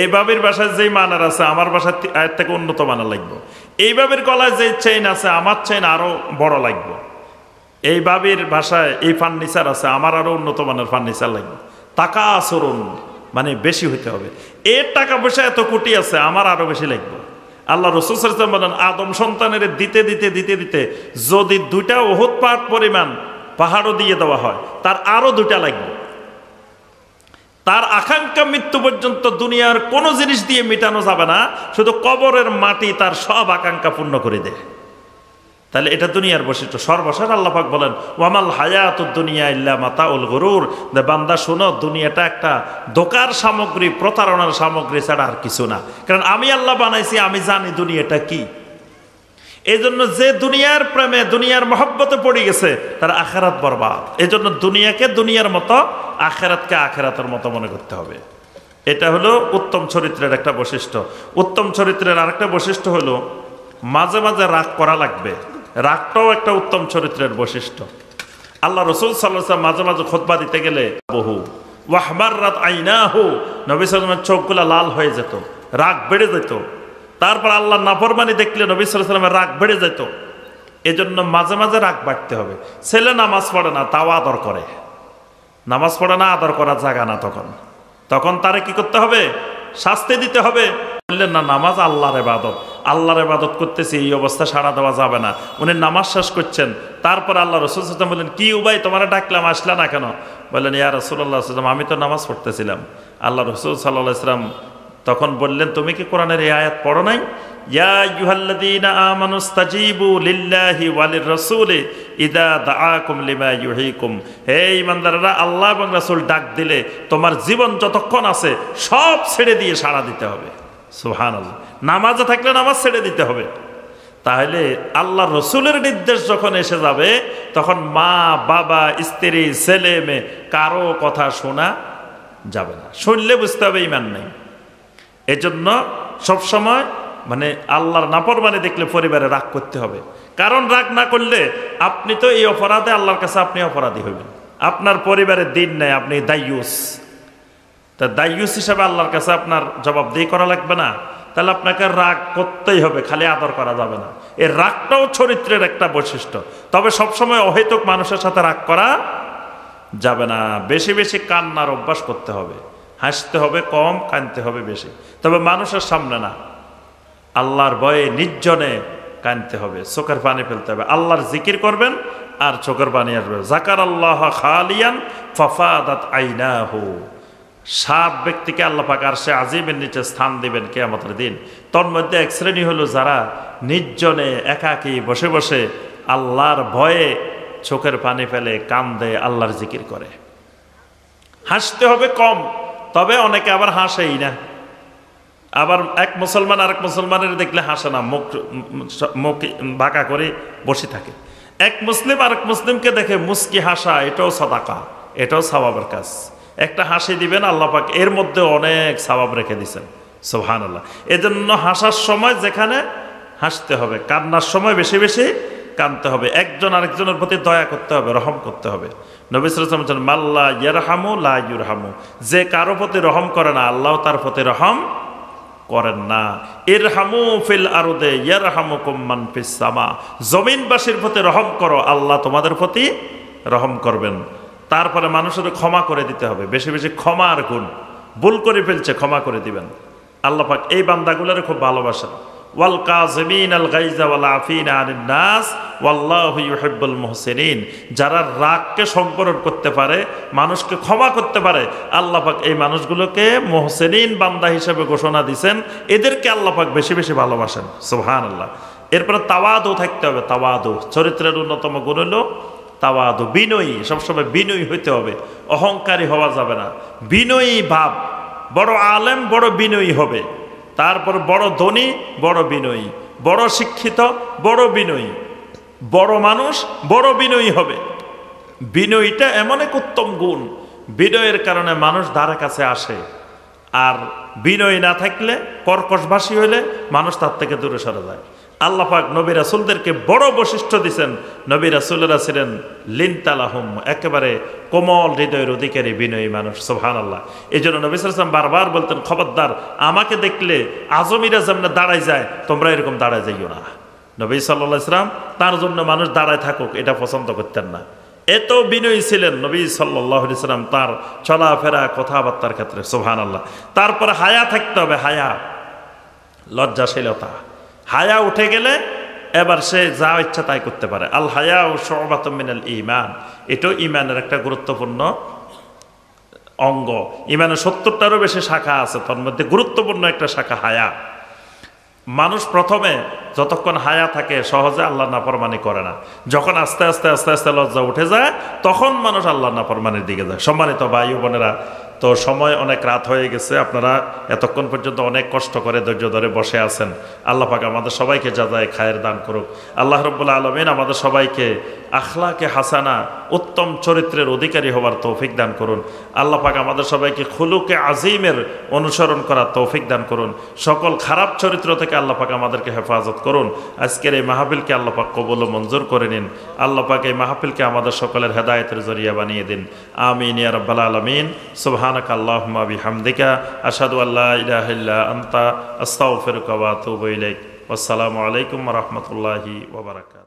এই বাবির বাসায় যেই মানার আছে আমার বাসার আয়ের থেকে উন্নত মানা লাগবে এই বাবির গলায় যে চেইন আছে আমার চেইন আরও বড় লাগবে এই বাবির ভাষায় এই ফার্নিচার আছে আমার আরও উন্নত মানের ফার্নিচার লাগবে টাকা আচরণ মানে বেশি হতে হবে এর টাকা পয়সা এত কোটি আছে আমার আরও বেশি লাগবে আল্লাহ রসুল বলেন আদম সন্তানের দিতে দিতে দিতে দিতে যদি দুইটা ওহৎ পাহাড় পরিমাণ পাহাড়ও দিয়ে দেওয়া হয় তার আরও দুটা লাগবে আকাঙ্ক্ষা মৃত্যু পর্যন্ত দুনিয়ার কোনো জিনিস দিয়ে মেটানো যাবে না শুধু কবরের মাটি তার সব আকাঙ্ক্ষা পূর্ণ করে দেয় তাহলে এটা দুনিয়ার বৈশিষ্ট্য সর্বশেষ আল্লাহাক বলেন ওয়ামাল হায়াত দুনিয়া ইল্লা মাতা উল গরুর বান্দা শুনো দুনিয়াটা একটা দোকার সামগ্রী প্রতারণার সামগ্রী ছাড়া আর কিছু না কারণ আমি আল্লাহ বানাইছি আমি জানি দুনিয়াটা কী এই জন্য যে দুনিয়ার প্রেমে দুনিয়ার মহব্বতে পড়ে গেছে তার আখেরাত বরবাদ এই জন্য দুনিয়াকে দুনিয়ার মতো আখেরাতকে আখেরাতের মতো মনে করতে হবে এটা হলো উত্তম চরিত্রের একটা বৈশিষ্ট্য উত্তম চরিত্রের আরেকটা বৈশিষ্ট্য হলো মাঝে মাঝে রাগ করা লাগবে রাগটাও একটা উত্তম চরিত্রের বৈশিষ্ট্য আল্লাহ রসুল সাল্লাহ মাঝে মাঝে খোদবা দিতে গেলে বহু ওয়াহবার রাত আইনা হো নবী সালামের চোখগুলা লাল হয়ে যেত রাগ বেড়ে যেত তারপর আল্লাহ নাফরমানি দেখলে নবী সাল্লামের রাগ বেড়ে যেত এজন্য মাঝে মাঝে রাগ বাড়তে হবে ছেলে নামাজ পড়ে না তাও আদর করে নামাজ পড়ে না আদর করা জায়গা না তখন তখন তারে কি করতে হবে শাস্তি দিতে হবে বললেন না নামাজ আল্লাহর এবাদত আল্লাহর এবাদত করতেছি এই অবস্থা সাড়া দেওয়া যাবে না উনি নামাজ শেষ করছেন তারপর আল্লাহ রসুল সাল্লাম বললেন কি উবাই তোমার ডাকলাম আসলে না কেন বললেন ইয়ার রসুল্লাহ সাল্লাম আমি তো নামাজ পড়তেছিলাম আল্লাহ রসুল সাল্লাহ ইসলাম তখন বললেন তুমি কি কোরআনের এই আয়াত পড়ো নাই আল্লাহ এবং রসুল ডাক দিলে তোমার জীবন যতক্ষণ আছে সব ছেড়ে দিয়ে সাড়া দিতে হবে সুহান নামাজে থাকলে নামাজ ছেড়ে দিতে হবে তাহলে আল্লাহ রসুলের নির্দেশ যখন এসে যাবে তখন মা বাবা স্ত্রী ছেলে মেয়ে কারো কথা শোনা যাবে না শুনলে বুঝতে হবে ইমান নেই এজন্য সবসময় মানে আল্লাহর মানে দেখলে পরিবারে রাগ করতে হবে কারণ রাগ না করলে আপনি তো এই অপরাধে আল্লাহর কাছে আপনি অপরাধী হইবেন আপনার পরিবারে দিন নেই আপনি দায়ুস তা দায়ুস হিসাবে আল্লাহর কাছে আপনার দিয়ে করা লাগবে না তাহলে আপনাকে রাগ করতেই হবে খালি আদর করা যাবে না এর রাগটাও চরিত্রের একটা বৈশিষ্ট্য তবে সবসময় অহেতুক মানুষের সাথে রাগ করা যাবে না বেশি বেশি কান্নার অভ্যাস করতে হবে হাসতে হবে কম কানতে হবে বেশি তবে মানুষের সামনে না আল্লাহর ভয়ে নির্জনে কানতে হবে চোখের পানি ফেলতে হবে আল্লাহর জিকির করবেন আর চোখের পানি আসবে জাকার আল্লাহ খালিয়ান ফাফাদাত আইনাহু সাত ব্যক্তিকে আল্লাহ পাকার সে আজিমের নিচে স্থান দিবেন আমাদের দিন তন্মধ্যে এক শ্রেণী হলো যারা নির্জনে একাকি বসে বসে আল্লাহর ভয়ে চোখের পানি ফেলে কান দেয় আল্লাহর জিকির করে হাসতে হবে কম তবে অনেকে আবার হাসেই না আবার এক মুসলমান আরেক মুসলমানের দেখলে হাসে না মুখ মুখ বাঁকা করে বসে থাকে এক মুসলিম আরেক মুসলিমকে দেখে মুসকি হাসা এটাও সাদাকা এটাও সাবাবের কাজ একটা হাসি দিবেন আল্লাপাক এর মধ্যে অনেক সাবাব রেখে দিচ্ছেন সোহান আল্লাহ এজন্য হাসার সময় যেখানে হাসতে হবে কান্নার সময় বেশি বেশি কানতে হবে একজন আরেকজনের প্রতি দয়া করতে হবে রহম করতে হবে নবিসাম মাল্লা ইয়ারহামু লা যে কারো প্রতি রহম করে না আল্লাহ তার প্রতি রহম করেন না ইরহামু ফিল আরুদে ইয়ারহামু কুম্মান ফিসামা জমিনবাসীর প্রতি রহম করো আল্লাহ তোমাদের প্রতি রহম করবেন তারপরে মানুষের ক্ষমা করে দিতে হবে বেশি বেশি ক্ষমার গুণ ভুল করে ফেলছে ক্ষমা করে দিবেন আল্লাহ পাক এই বান্দাগুলোর খুব ভালোবাসেন ওয়াল কাজমিন আল গাইজা ওয়াল আফিন আনিন নাস যারা রাগকে সংবরণ করতে পারে মানুষকে ক্ষমা করতে পারে আল্লাহ পাক এই মানুষগুলোকে মুহসিনিন বান্দা হিসেবে ঘোষণা দিয়েছেন এদেরকে আল্লাহ পাক বেশি বেশি ভালোবাসেন সুবহানাল্লাহ এরপরে তাওয়াদু থাকতে হবে তাওয়াদু চরিত্রের অন্যতম গুণ হলো তাওয়াদু বিনয়ী সবসময় বিনয়ী হইতে হবে অহংকারী হওয়া যাবে না বিনয়ী ভাব বড় আলেম বড় বিনয়ী হবে তারপর বড় ধনী বড় বিনয়ী বড় শিক্ষিত বড় বিনয়ী বড় মানুষ বড় বিনয়ী হবে বিনয়ীটা এমন এক উত্তম গুণ বিনয়ের কারণে মানুষ ধারে কাছে আসে আর বিনয় না থাকলে কর্কশভাষী হইলে মানুষ তার থেকে দূরে সরে যায় আল্লাপাক নবী রাসুলদেরকে বড় বৈশিষ্ট্য দিছেন নবী রাসুলেরা ছিলেন আহম একেবারে কোমল হৃদয়ের অধিকারী বিনয়ী মানুষ সোহান আল্লাহ এই জন্য নবী সালাম বারবার বলতেন খবরদার আমাকে দেখলে আজমিরা যেমন দাঁড়ায় যায় তোমরা এরকম দাঁড়ায় যাইও না নবী সাল্লাহ ইসলাম তার জন্য মানুষ দাঁড়ায় থাকুক এটা পছন্দ করতেন না এত বিনয়ী ছিলেন নবী সাল্লাহ ইসলাম তার চলাফেরা কথাবার্তার ক্ষেত্রে সোহান আল্লাহ তারপরে হায়া থাকতে হবে হায়া লজ্জাশীলতা হায়া উঠে গেলে এবার সে যা ইচ্ছা তাই করতে পারে আল হায়া ও মিনাল ইমান এটাও ইমানের একটা গুরুত্বপূর্ণ অঙ্গ ইমানের সত্তরটারও বেশি শাখা আছে তার মধ্যে গুরুত্বপূর্ণ একটা শাখা হায়া মানুষ প্রথমে যতক্ষণ হায়া থাকে সহজে আল্লাহ নাফরমানি করে না যখন আস্তে আস্তে আস্তে আস্তে লজ্জা উঠে যায় তখন মানুষ আল্লাহ নাফরমানির দিকে যায় সম্মানিত ভাই বোনেরা তো সময় অনেক রাত হয়ে গেছে আপনারা এতক্ষণ পর্যন্ত অনেক কষ্ট করে ধৈর্য ধরে বসে আছেন আল্লাহ পাক আমাদের সবাইকে যা যায় খায়ের দান করুক আল্লাহ রব্বুল্লা আলমিন আমাদের সবাইকে আখলাকে হাসানা উত্তম চরিত্রের অধিকারী হওয়ার তৌফিক দান করুন আল্লাহ পাক আমাদের সবাইকে খুলুকে আজিমের অনুসরণ করার তৌফিক দান করুন সকল খারাপ চরিত্র থেকে আল্লাহ পাক আমাদেরকে হেফাজত করুন আজকের এই মাহফিলকে আল্লাহ পাক কবল মঞ্জুর করে নিন আল্লাহ পাক এই মাহফিলকে আমাদের সকলের হেদায়তের জরিয়া বানিয়ে দিন আমিন ইয়া রাব্বাল আলামিন সুবহানাক আল্লাহুম্মা বিহামদিকা আশহাদু আল্লা ইলাহা ইল্লা আনতা আস্তাগফিরুকা ওয়া আতুবু ইলাইক আসসালামু আলাইকুম ওয়া রাহমাতুল্লাহি ওয়া বারাকাতুহু